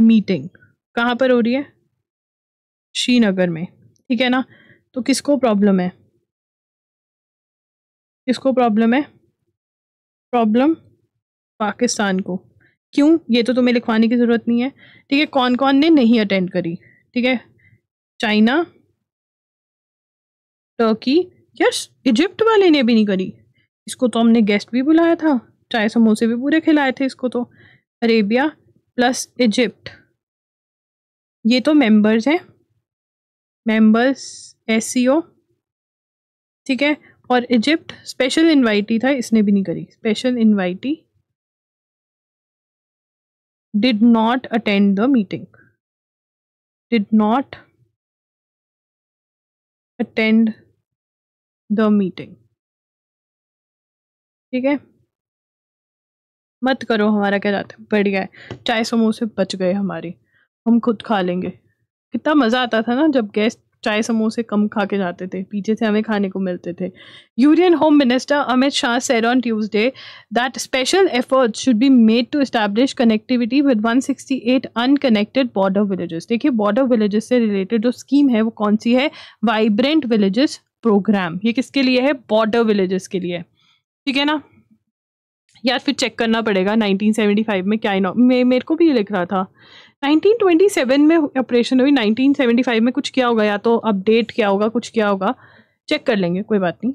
meeting कहाँ पर हो रही है श्रीनगर में ठीक है ना तो किसको प्रॉब्लम है किसको प्रॉब्लम है प्रॉब्लम पाकिस्तान को क्यों ये तो तुम्हें लिखवाने की ज़रूरत नहीं है ठीक है कौन कौन ने नहीं अटेंड करी ठीक है चाइना टर्की यस इजिप्ट वाले ने भी नहीं करी इसको तो हमने गेस्ट भी बुलाया था चाय समोसे भी पूरे खिलाए थे इसको तो अरेबिया प्लस इजिप्ट ये तो मेंबर्स हैं मेंबर्स एस e ठीक है और इजिप्ट स्पेशल इनवाइटी था इसने भी नहीं करी special invitee did not attend the meeting did not attend the meeting ठीक है मत करो हमारा क्या जाता है बढ़िया है चाय समोसे बच गए हमारी हम खुद खा लेंगे कितना मज़ा आता था ना जब गेस्ट चाय समोसे कम खा के जाते थे पीछे से हमें खाने को मिलते थे union home minister Amit Shah said on Tuesday that special effort should be made to establish connectivity with 168 unconnected border villages देखिए बॉर्डर विलेजेस से रिलेटेड जो स्कीम है वो कौन सी है वाइब्रेंट विलेजेस प्रोग्राम ये किसके लिए है बॉर्डर विलेजेस के लिए ठीक है ना यार फिर चेक करना पड़ेगा 1975 में क्या इनॉ मे मेरे को भी ये लिख रहा था 1927 में ऑपरेशन हुई 1975 में कुछ क्या होगा या तो अपडेट क्या होगा कुछ क्या होगा चेक कर लेंगे कोई बात नहीं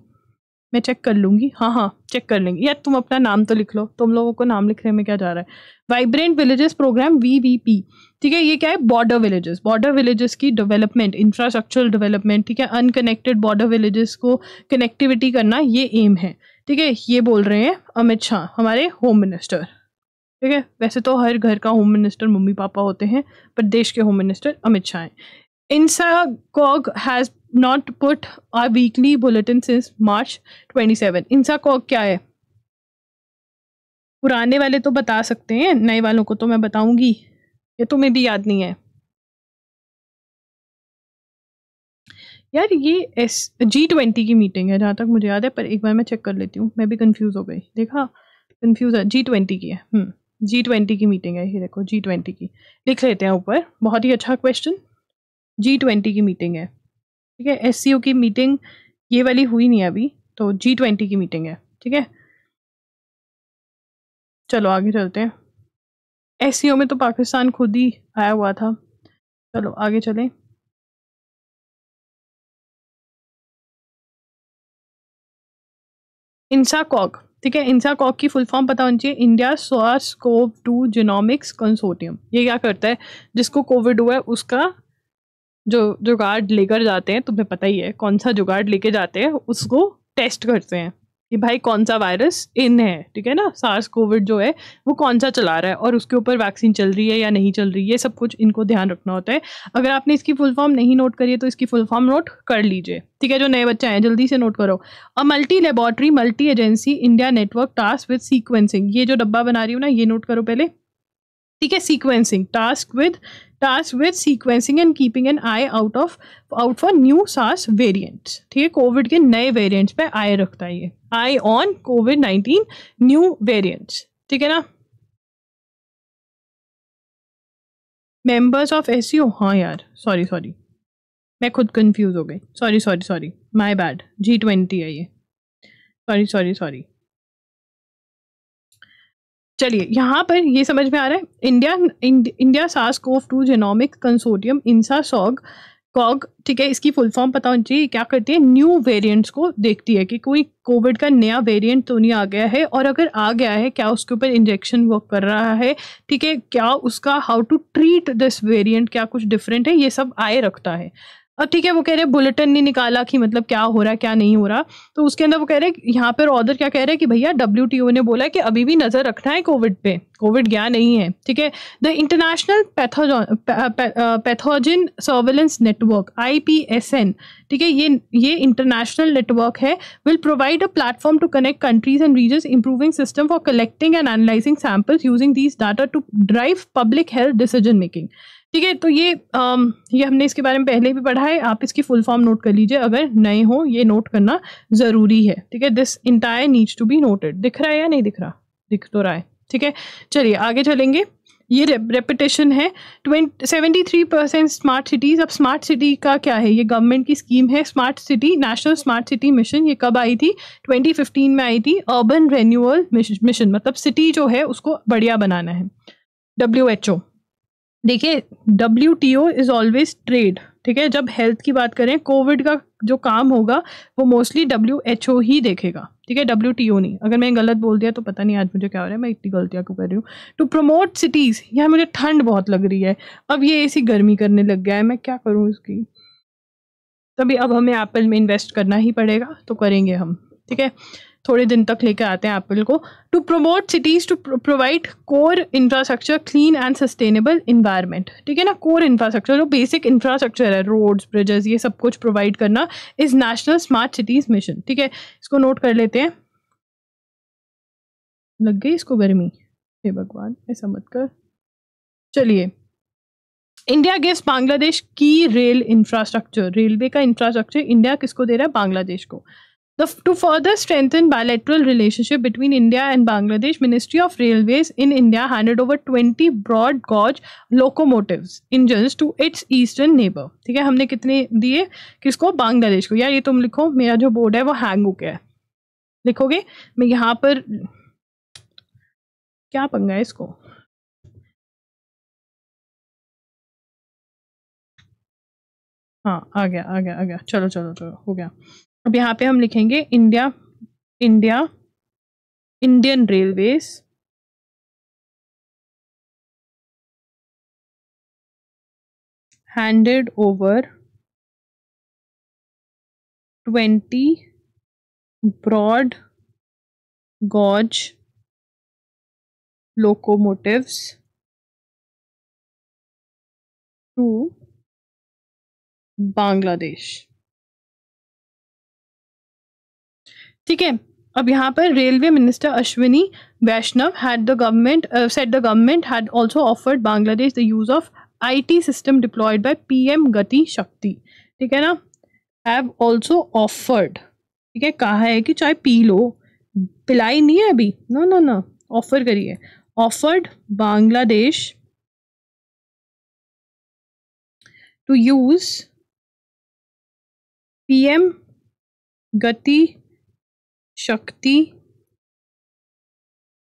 मैं चेक कर लूँगी हाँ हाँ चेक कर लेंगे यार तुम अपना नाम तो लिख लो तुम लोगों को नाम लिखने में क्या जा रहा है वाइब्रेंट विलेजेस प्रोग्राम वी ठीक है ये क्या है बॉर्डर विलेजेस बॉर्डर विलेजेस की डेवलपमेंट इंफ्रास्ट्रक्चरल डेवलपमेंट ठीक है अनकनेक्टेड बॉर्डर विलेजेस को कनेक्टिविटी करना ये एम है ठीक है ये बोल रहे हैं अमित शाह हमारे होम मिनिस्टर ठीक है वैसे तो हर घर का होम मिनिस्टर मम्मी पापा होते हैं पर देश के होम मिनिस्टर अमित शाह हैं cog has not put R weekly bulletin since March twenty seven cog क्या है पुराने वाले तो बता सकते हैं नए वालों को तो मैं बताऊंगी ये तुम्हें तो भी याद नहीं है यार ये एस जी ट्वेंटी की मीटिंग है जहाँ तक मुझे याद है पर एक बार मैं चेक कर लेती हूँ मैं भी कंफ्यूज हो गई देखा कंफ्यूज है जी ट्वेंटी की है हम्म। जी ट्वेंटी की मीटिंग है ये देखो जी ट्वेंटी की लिख लेते हैं ऊपर बहुत ही अच्छा क्वेश्चन जी ट्वेंटी की मीटिंग है ठीक है एस की मीटिंग ये वाली हुई नहीं अभी तो जी ट्वेंटी की मीटिंग है ठीक है चलो आगे चलते हैं एस में तो पाकिस्तान खुद ही आया हुआ था चलो आगे चलें कॉक ठीक है इंसा कॉक की फुल फॉर्म पता होनी चाहिए India SARS CoV two genomics consortium ये क्या करता है जिसको कोविड हुआ है उसका जो जुगाड़ लेकर जाते हैं तुम्हें पता ही है कौन सा जुगाड़ लेके जाते हैं उसको टेस्ट करते हैं कि भाई कौन सा वायरस इन है ठीक है ना सार्स कोविड जो है वो कौन सा चला रहा है और उसके ऊपर वैक्सीन चल रही है या नहीं चल रही है ये सब कुछ इनको ध्यान रखना होता है अगर आपने इसकी फुल फॉर्म नहीं नोट करी है तो इसकी फुल फॉर्म नोट कर लीजिए ठीक है जो नए बच्चे हैं जल्दी से नोट करो a multi laboratory multi agency India network task with sequencing ये जो डब्बा बना रही हूँ ना ये नोट करो पहले ठीक है sequencing task with task with sequencing and keeping an eye out of out for new SARS variant ठीक है कोविड के नए वेरियंट्स पे आए रखता है ये eye on COVID nineteen new variant ठीक है ना मेंबर्स ऑफ एस हाँ यार सॉरी सॉरी मैं खुद कंफ्यूज हो गई sorry sorry sorry my bad G twenty है ये सॉरी सॉरी सॉरी चलिए यहाँ पर ये समझ में आ रहा है इंडिया इंडिया सास CoV two genomic consortium INSACOG cog ठीक है इसकी फुल फॉर्म पता होनी चाहिए क्या करती है न्यू वेरिएंट्स को देखती है कि कोई कोविड का नया वेरिएंट तो नहीं आ गया है और अगर आ गया है क्या उसके ऊपर इंजेक्शन वर्क कर रहा है ठीक है क्या उसका how to treat this variant क्या कुछ डिफरेंट है ये सब आए रखता है अब ठीक है वो कह रहे हैं बुलेटिन नहीं निकाला कि मतलब क्या हो रहा है क्या नहीं हो रहा तो उसके अंदर वो कह रहे हैं यहाँ पर ऑर्डर क्या कह रहे हैं कि भैया डब्ल्यू ने बोला कि अभी भी नज़र रखना है कोविड पे कोविड गया नहीं है ठीक है the international pathogen surveillance network I ठीक है ये ये इंटरनेशनल नेटवर्क है will provide a platform to connect countries and region improving system for collecting and analysing samples using these data to drive public health decision making ठीक है तो ये आ, ये हमने इसके बारे में पहले भी पढ़ा है आप इसकी फुल फॉर्म नोट कर लीजिए अगर नए हो ये नोट करना ज़रूरी है ठीक है this entire needs to be noted दिख रहा है या नहीं दिख रहा दिख तो रहा है ठीक है चलिए आगे चलेंगे ये रेपिटेशन है twenty seventy three percent smart cities अब स्मार्ट सिटी का क्या है ये गवर्नमेंट की स्कीम है smart city national smart city mission ये कब आई थी 2015 में आई थी अर्बन रेन्यूअल मिशन मतलब सिटी जो है उसको बढ़िया बनाना है डब्ल्यू एच ओ देखिए W T O is always trade ठीक है जब हेल्थ की बात करें कोविड का जो काम होगा वो मोस्टली डब्ल्यू एच ओ ही देखेगा ठीक है डब्ल्यू टी ओ नहीं अगर मैं गलत बोल दिया तो पता नहीं आज मुझे क्या हो रहा है मैं इतनी गलतियाँ क्यों कर रही हूँ टू प्रमोट सिटीज़ यहाँ मुझे ठंड बहुत लग रही है अब ये ऐसी गर्मी करने लग गया है मैं क्या करूँ इसकी तभी अब हमें एप्पल में इन्वेस्ट करना ही पड़ेगा तो करेंगे हम ठीक है थोड़े दिन तक लेकर आते हैं एप्पल को to promote cities to provide core infrastructure clean and sustainable environment ठीक है ना कोर इंफ्रास्ट्रक्चर जो बेसिक इंफ्रास्ट्रक्चर है रोड्स ब्रिजेस ये सब कुछ प्रोवाइड करना is national smart cities mission ठीक है इसको नोट कर लेते हैं लग गई इसको गर्मी हे भगवान ऐसा मत कर चलिए इंडिया गिव्स बांग्लादेश की रेल इंफ्रास्ट्रक्चर रेलवे का इंफ्रास्ट्रक्चर इंडिया किसको दे रहा है बांग्लादेश को The, to further strengthen bilateral relationship between India and Bangladesh, Ministry of Railways in India handed over 20 broad gauge locomotives engines to its eastern neighbor. ठीक है हमने कितने दिए किसको बांग्लादेश को यार ये तुम लिखो मेरा जो बोर्ड है वो हैंग हो गया है लिखोगे मैं यहाँ पर क्या पंगा है इसको हाँ आ गया आ गया आ गया चलो चलो चलो हो गया अब यहाँ पे हम लिखेंगे India India Indian railway handed over twenty broad gauge locomotives to Bangladesh ठीक है अब यहाँ पर railway minister Ashwini Vaishnaw had the government set the government had also offered Bangladesh the use of T system deployed P M Gati Shakti ठीक है ना हैव ऑल्सो ऑफर्ड ठीक है कहा है कि चाय पी लो पिलाई नहीं है अभी नो नो नो ऑफर करिए offered Bangladesh to use PM Gati Shakti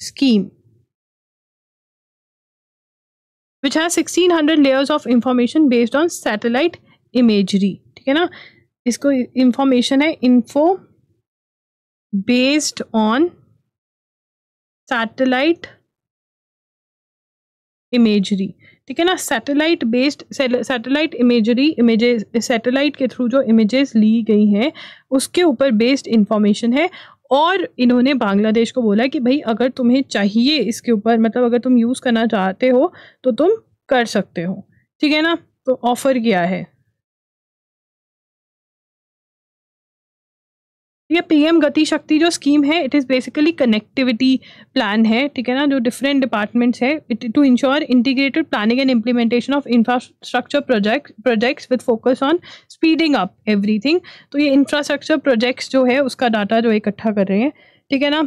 scheme which has sixteen hundred layers of information based on satellite imagery ठीक है ना इसको इंफॉर्मेशन है info based on satellite imagery ठीक है ना satellite based satellite imagery images satellite के थ्रू जो इमेजेस ली गई हैं उसके ऊपर बेस्ड इंफॉर्मेशन है और इन्होंने बांग्लादेश को बोला कि भाई अगर तुम्हें चाहिए इसके ऊपर मतलब अगर तुम यूज़ करना चाहते हो तो तुम कर सकते हो ठीक है ना तो ऑफ़र किया है तो ये पीएम गति शक्ति जो स्कीम है it is basically connectivity plan है ठीक है ना जो डिफरेंट डिपार्टमेंट्स है it to ensure integrated planning and implementation of infrastructure project projects with focus on speeding up everything तो ये इंफ्रास्ट्रक्चर प्रोजेक्ट्स जो है उसका डाटा जो इकट्ठा कर रहे हैं ठीक है ना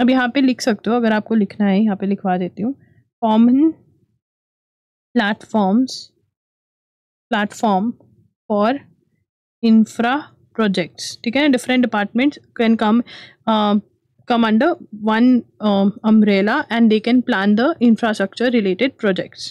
अब यहाँ पे लिख सकते हो अगर आपको लिखना है यहाँ पे लिखवा देती हूँ common platforms platform for infra projects ठीक है ना different departments can come come under one um, and they can plan the infrastructure related related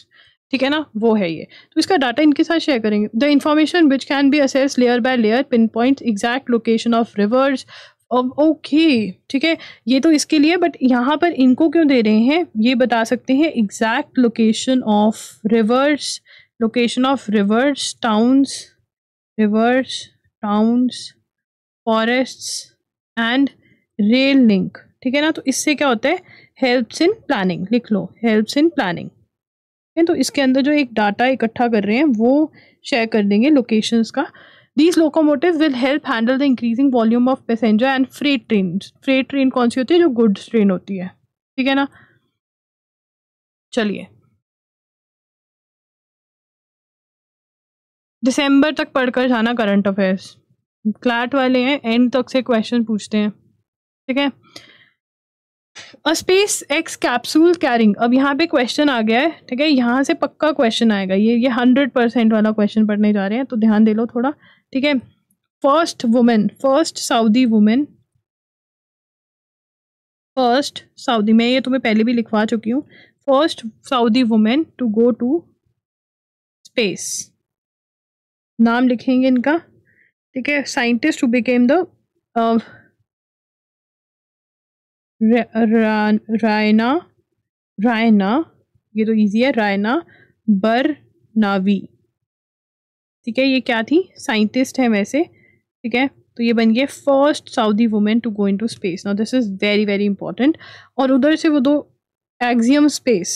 ठीक है ना वो है ये तो इसका डाटा इनके साथ शेयर करेंगे the information which can be assess layer by layer pinpoint exact location of rivers okay ठीक है ये तो इसके लिए बट यहाँ पर इनको क्यों दे रहे हैं ये बता सकते हैं exact location of rivers location of rivers towns rivers, towns, forests and rail link. ठीक है ना तो इससे क्या होता है हेल्प्स इन प्लानिंग लिख लो हेल्प्स इन प्लानिंग तो इसके अंदर जो एक डाटा इकट्ठा कर रहे हैं वो शेयर कर देंगे लोकेशंस का these locomotive will help handle the increasing volume of passenger and freight train freight train कौन सी होती है जो गुड्स ट्रेन होती है ठीक है ना चलिए दिसंबर तक पढ़कर जाना करंट अफेयर्स क्लैट वाले हैं एंड तक से क्वेश्चन पूछते हैं ठीक है a SpaceX capsule carrying अब यहाँ पे क्वेश्चन आ गया है ठीक है यहाँ से पक्का क्वेश्चन आएगा ये ये हंड्रेड परसेंट वाला क्वेश्चन पढ़ने जा रहे हैं तो ध्यान दे लो थोड़ा ठीक है first women first Saudi women first Saudi मैं ये तुम्हें पहले भी लिखवा चुकी हूँ first Saudi women to go to space नाम लिखेंगे इनका ठीक है scientist who became the Rayyanah Rayyanah ये तो इजी है रायना बर नावी ठीक है ये क्या थी साइंटिस्ट है वैसे ठीक है तो ये बन गए first Saudi women to go into space now this is very very important और उधर से वो दो Axiom space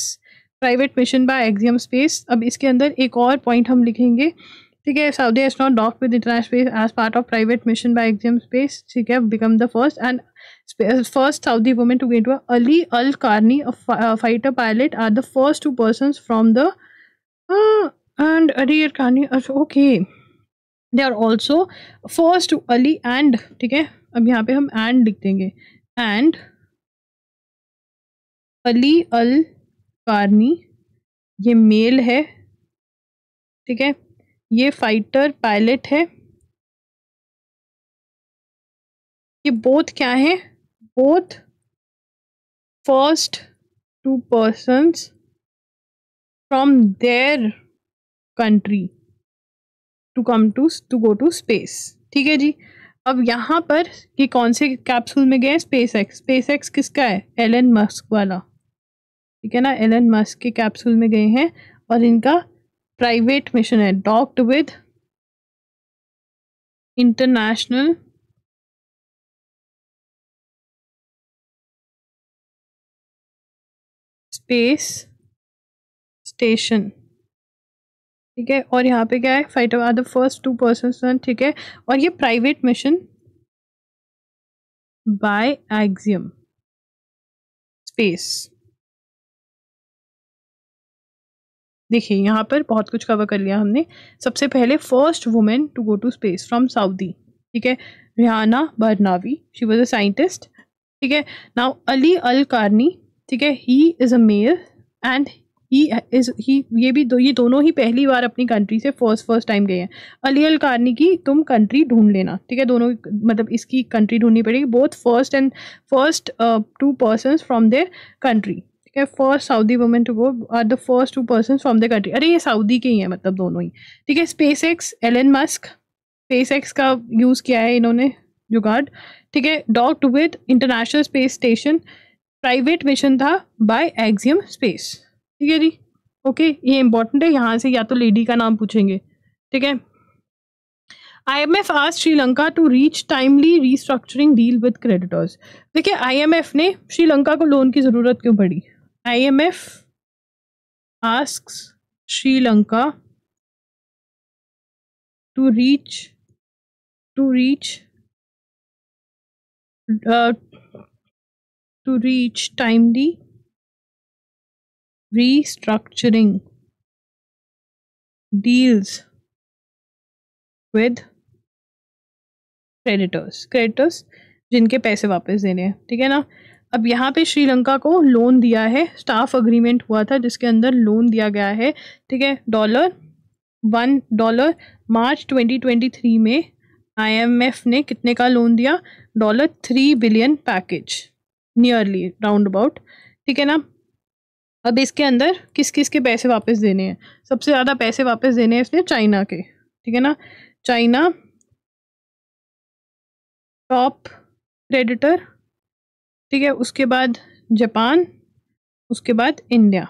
private mission by Axiom space अब इसके अंदर एक और पॉइंट हम लिखेंगे ठीक है Saudi astronaut dock with international space as part of private mission by Axiom space ठीक है become the first and first Saudi women to get to Ali al Qarni fighter pilot are the first two person from the and Ali al Qarni okay they are also first two Ali and ठीक है अब यहाँ पे हम and लिख देंगे and Ali al कारनी ये mail है ठीक है ये फाइटर पायलट है ये बोथ क्या है both first two person from their country to come to to go to space ठीक है जी अब यहाँ पर ये कौन से कैप्सूल में गए स्पेस एक्स स्पेस एक्स किसका है एलन मस्क वाला ठीक है ना एलन मस्क के कैप्सूल में गए हैं और इनका private mission है docked with international space station ठीक है और यहाँ पे क्या है fighter are the first two person ठीक है और ये private mission by Axiom space देखिए यहाँ पर बहुत कुछ कवर कर लिया हमने सबसे पहले first women to go to space from Saudi ठीक है Rayyanah Barnawi she was a scientist ठीक है नाउ अली अल कारनी ठीक है he is a mayor and he is he ये भी दो ये दोनों ही पहली बार अपनी कंट्री से फर्स्ट फर्स्ट टाइम गए हैं अली अल कारनी की तुम कंट्री ढूंढ लेना ठीक है दोनों मतलब इसकी कंट्री ढूंढनी पड़ेगी both first and first two person from their country first Saudi women to go are the first two person from the country अरे ये सऊदी के ही हैं मतलब दोनों ही ठीक है SpaceX Elon Musk SpaceX का यूज़ किया है इन्होंने जुगाड़ ठीक है to with international space station private mission था बाय एक्सियम स्पेस ठीक है जी ओके ये इंपॉर्टेंट है यहाँ से या तो लेडी का नाम पूछेंगे ठीक है आई एम एफ आज Sri Lanka to reach timely restructuring deal with creditors देखिए एफ ने श्रीलंका को लोन की ज़रूरत क्यों पड़ी IMF asks Sri Lanka to reach to reach uh, to reach timely restructuring deals with creditors creditors जिनके पैसे वापस देने हैं ठीक है ना अब यहाँ पे श्रीलंका को लोन दिया है स्टाफ अग्रीमेंट हुआ था जिसके अंदर लोन दिया गया है ठीक है डॉलर वन डॉलर मार्च 2023 में आईएमएफ ने कितने का लोन दिया dollar three billion package nearly round about ठीक है ना अब इसके अंदर किस किस के पैसे वापस देने हैं सबसे ज़्यादा पैसे वापस देने हैं इसने चाइना के ठीक है ना चाइना टॉप क्रेडिटर ठीक है उसके बाद जापान उसके बाद इंडिया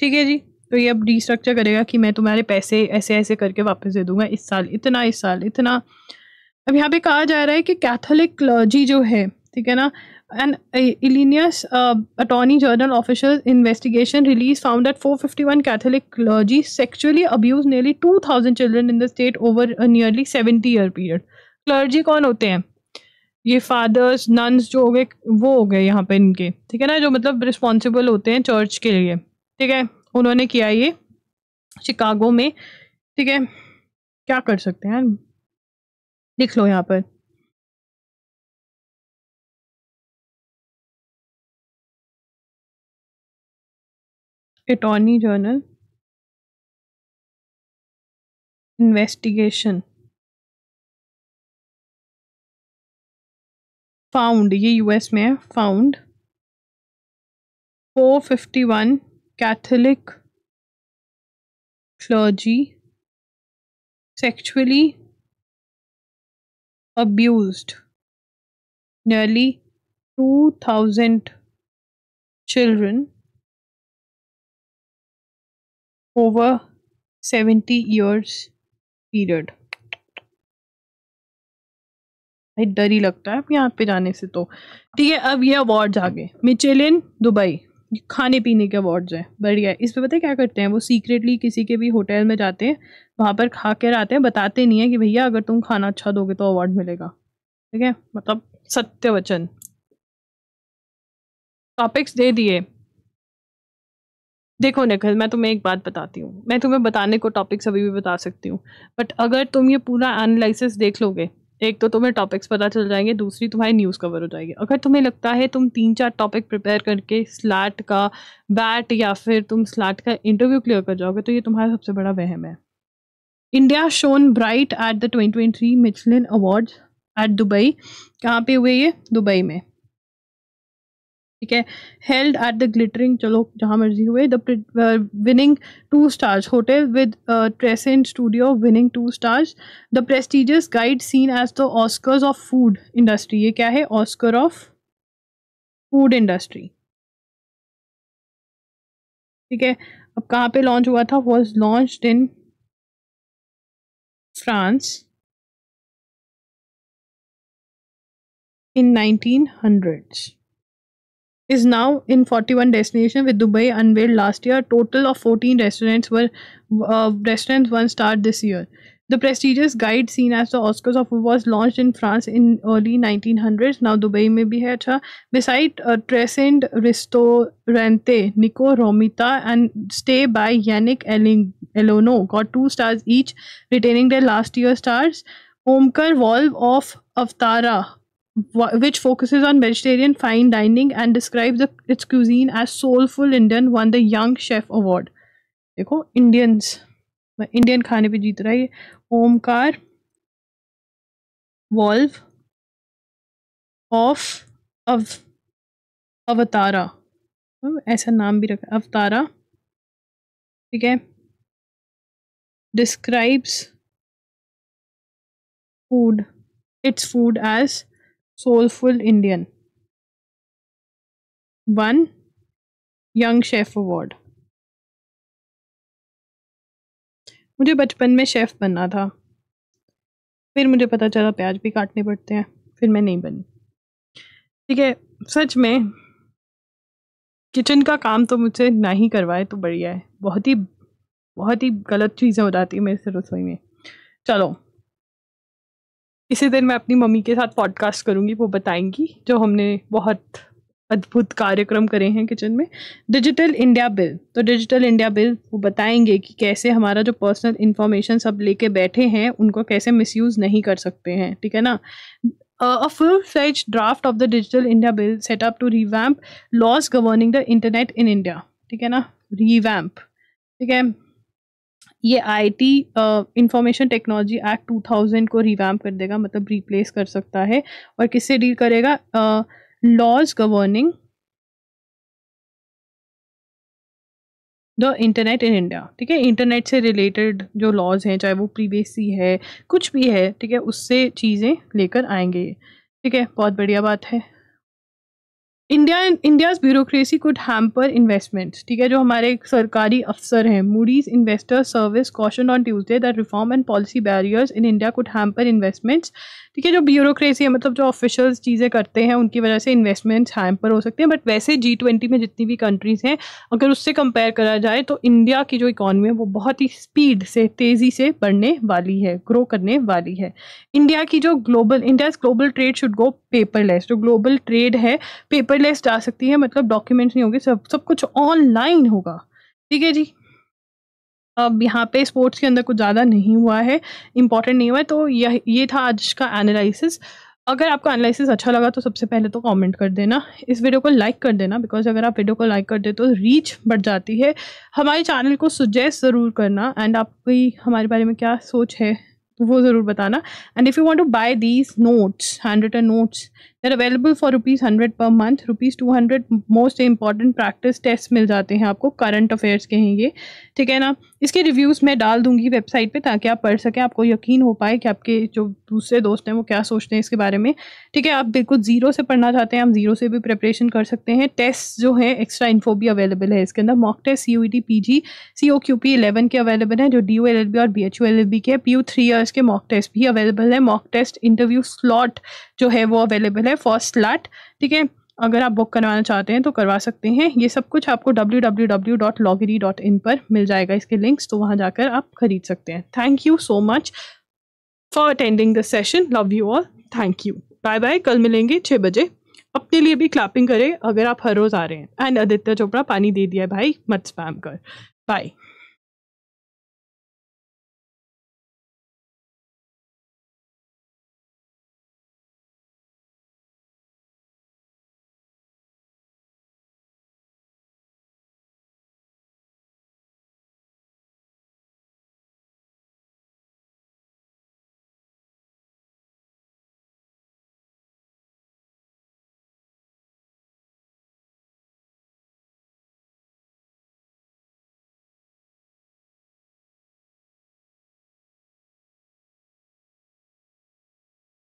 ठीक है जी तो ये अब रिस्ट्रक्चर करेगा कि मैं तुम्हारे पैसे ऐसे ऐसे करके वापस दे दूंगा इस साल इतना इस साल इतना अब यहाँ पे कहा जा रहा है कि कैथोलिक क्लर्जी जो है ठीक है ना and Illinois attorney general official investigation release found that 451 fifty one Catholic clergy sexually abuse nearly two thousand children in the state over nearly seventy year period clergy कौन होते हैं ये फादर्स नन्स जो हो गए वो हो गए यहाँ पे इनके ठीक है ना जो मतलब रिस्पॉन्सिबल होते हैं चर्च के लिए ठीक है उन्होंने किया ये शिकागो में ठीक है क्या कर सकते हैं लिख लो यहाँ पर अटॉर्नी जर्नल इन्वेस्टिगेशन फाउंड ये यूएस में है found 451 Catholic clergy sexually abused nearly 2000 children over 70 years period भाई डर ही लगता है अब यहाँ पे जाने से तो ठीक है अब ये अवार्ड्स आ गए मिचेलिन दुबई खाने पीने के अवार्ड्स हैं बढ़िया इस पे पता है क्या करते हैं वो सीक्रेटली किसी के भी होटल में जाते हैं वहाँ पर खा कर आते हैं बताते नहीं है कि भैया अगर तुम खाना अच्छा दोगे तो अवार्ड मिलेगा ठीक है मतलब सत्य वचन टॉपिक्स दे दिए देखो निखिल मैं तुम्हें एक बात बताती हूँ मैं तुम्हें बताने को टॉपिक्स अभी भी बता सकती हूँ बट अगर तुम ये पूरा एनालिसिस देख लोगे एक तो तुम्हें टॉपिक्स पता चल जाएंगे दूसरी तुम्हारी न्यूज़ कवर हो जाएगी अगर तुम्हें लगता है तुम तीन चार टॉपिक प्रिपेयर करके स्लैट का बैट या फिर तुम स्लैट का इंटरव्यू क्लियर कर जाओगे तो ये तुम्हारा सबसे बड़ा वहम है India shone bright at the twenty twenty three Michelin award at Dubai कहाँ पे हुए ये दुबई में ठीक है हेल्ड एट द ग्लिटरिंग चलो जहाँ मर्जी हुए the winning two stars hotel with Tresind studio winning two stars the prestigious guide seen as the Oscar of food industry ये क्या है ऑस्कर ऑफ फूड इंडस्ट्री ठीक है अब कहाँ पे लॉन्च हुआ था was launch in France nineteen 1900s is now in 41 destination with Dubai unveiled last year. A total of 14 restaurants were uh, restaurants one star this year. The prestigious guide seen as the Oscars of was launched in France in early 1900s. Now Dubai may be here. Beside uh, Trescent Ristorante, Nico Romita and Stay by Yannick Elono got two stars each, retaining their last year stars. Omkar Valve of Avtara which focuses on vegetarian fine dining and describes the, its cuisine as soulful Indian, won the Young Chef Award. देखो Indians, Indian खाने पे जीत रहा है Omkar Walve of of Avatara ऐसा नाम भी रखा अवतारा ठीक है Describes food. Its food as. Soulful Indian. One Young chef award मुझे बचपन में शेफ़ बनना था फिर मुझे पता चला प्याज भी काटने पड़ते हैं फिर मैं नहीं बनी ठीक है सच में किचन का काम तो मुझसे ना ही करवाए तो बढ़िया है बहुत ही बहुत ही गलत चीज़ें हो जाती है मेरे से रसोई में चलो इसी दिन मैं अपनी मम्मी के साथ पॉडकास्ट करूँगी वो बताएंगी जो हमने बहुत अद्भुत कार्यक्रम करे हैं किचन में डिजिटल इंडिया बिल तो डिजिटल इंडिया बिल वो बताएंगे कि कैसे हमारा जो पर्सनल इन्फॉर्मेशन सब लेके बैठे हैं उनको कैसे मिसयूज़ नहीं कर सकते हैं ठीक है ना a full fledged draft of the digital India bill set up to revamp laws governing the internet in India ठीक है ना रिवैम्प ठीक है ये I T information technology act 2000 को रिवैम्प कर देगा मतलब रिप्लेस कर सकता है और किससे डील करेगा laws governing the internet in India ठीक है इंटरनेट से रिलेटेड जो लॉज हैं चाहे वो प्रीवेसी है कुछ भी है ठीक है उससे चीज़ें लेकर आएंगे ठीक है बहुत बढ़िया बात है India India's bureaucracy could hamper investments ठीक है जो हमारे सरकारी अफसर हैं Moody's investor service caution on Tuesday that reform and policy barriers in India could hamper investments ठीक है जो ब्यूरोक्रेसी है मतलब जो ऑफिशियल्स चीज़ें करते हैं उनकी वजह से इन्वेस्टमेंट्स हैम्पर हो सकते हैं बट वैसे जी ट्वेंटी में जितनी भी कंट्रीज़ हैं अगर उससे कंपेयर करा जाए तो इंडिया की जो इकॉनमी है वो बहुत ही स्पीड से तेज़ी से बढ़ने वाली है ग्रो करने वाली है इंडिया की जो global India global trade should go paperless जो ग्लोबल ट्रेड है पेपरलेस जा सकती है मतलब डॉक्यूमेंट्स नहीं होंगे सब सब कुछ ऑनलाइन होगा ठीक है जी अब यहाँ पे स्पोर्ट्स के अंदर कुछ ज़्यादा नहीं हुआ है इंपॉर्टेंट नहीं हुआ है तो यह ये था आज का एनालिसिस अगर आपको एनालिसिस अच्छा लगा तो सबसे पहले तो कमेंट कर देना इस वीडियो को लाइक कर देना बिकॉज अगर आप वीडियो को लाइक कर दे तो रीच बढ़ जाती है हमारे चैनल को सुजेस्ट ज़रूर करना एंड आपकी हमारे बारे में क्या सोच है वो ज़रूर बताना and if you want to buy these notes handwritten notes they're available for rupees hundred per month rupees two hundred most important practice test मिल जाते हैं आपको करंट अफेयर्स के हैं ये ठीक है ना इसके रिव्यूज़ मैं डाल दूंगी वेबसाइट पे ताकि आप पढ़ सकें आपको यकीन हो पाए कि आपके जो दूसरे दोस्त हैं वो क्या सोचते हैं इसके बारे में ठीक है आप बिल्कुल ज़ीरो से पढ़ना चाहते हैं आप ज़ीरो से भी प्रिपरेशन कर सकते हैं टेस्ट जो है एक्स्ट्रा इन्फो भी अवेलेबल है इसके अंदर mock test C U T P G C O Q P eleven के अवेलेबल हैं जो D O L L B और B H U L L B के पी यू थ्री ईयर्स के मॉक टेस्ट भी अवेलेबल है mock test interview slot जो है वो अवेलेबल है फर्स्ट लाट ठीक है अगर आप बुक करवाना चाहते हैं तो करवा सकते हैं ये सब कुछ आपको डब्ल्यू पर मिल जाएगा इसके लिंक्स तो वहाँ जाकर आप खरीद सकते हैं thank you so much for attending the session love you all thank you bye bye कल मिलेंगे छः बजे अपने लिए भी क्लैपिंग करें अगर आप हर रोज़ आ रहे हैं एंड आदित्य चोपड़ा पानी दे दिया भाई मत स्पैम कर बाय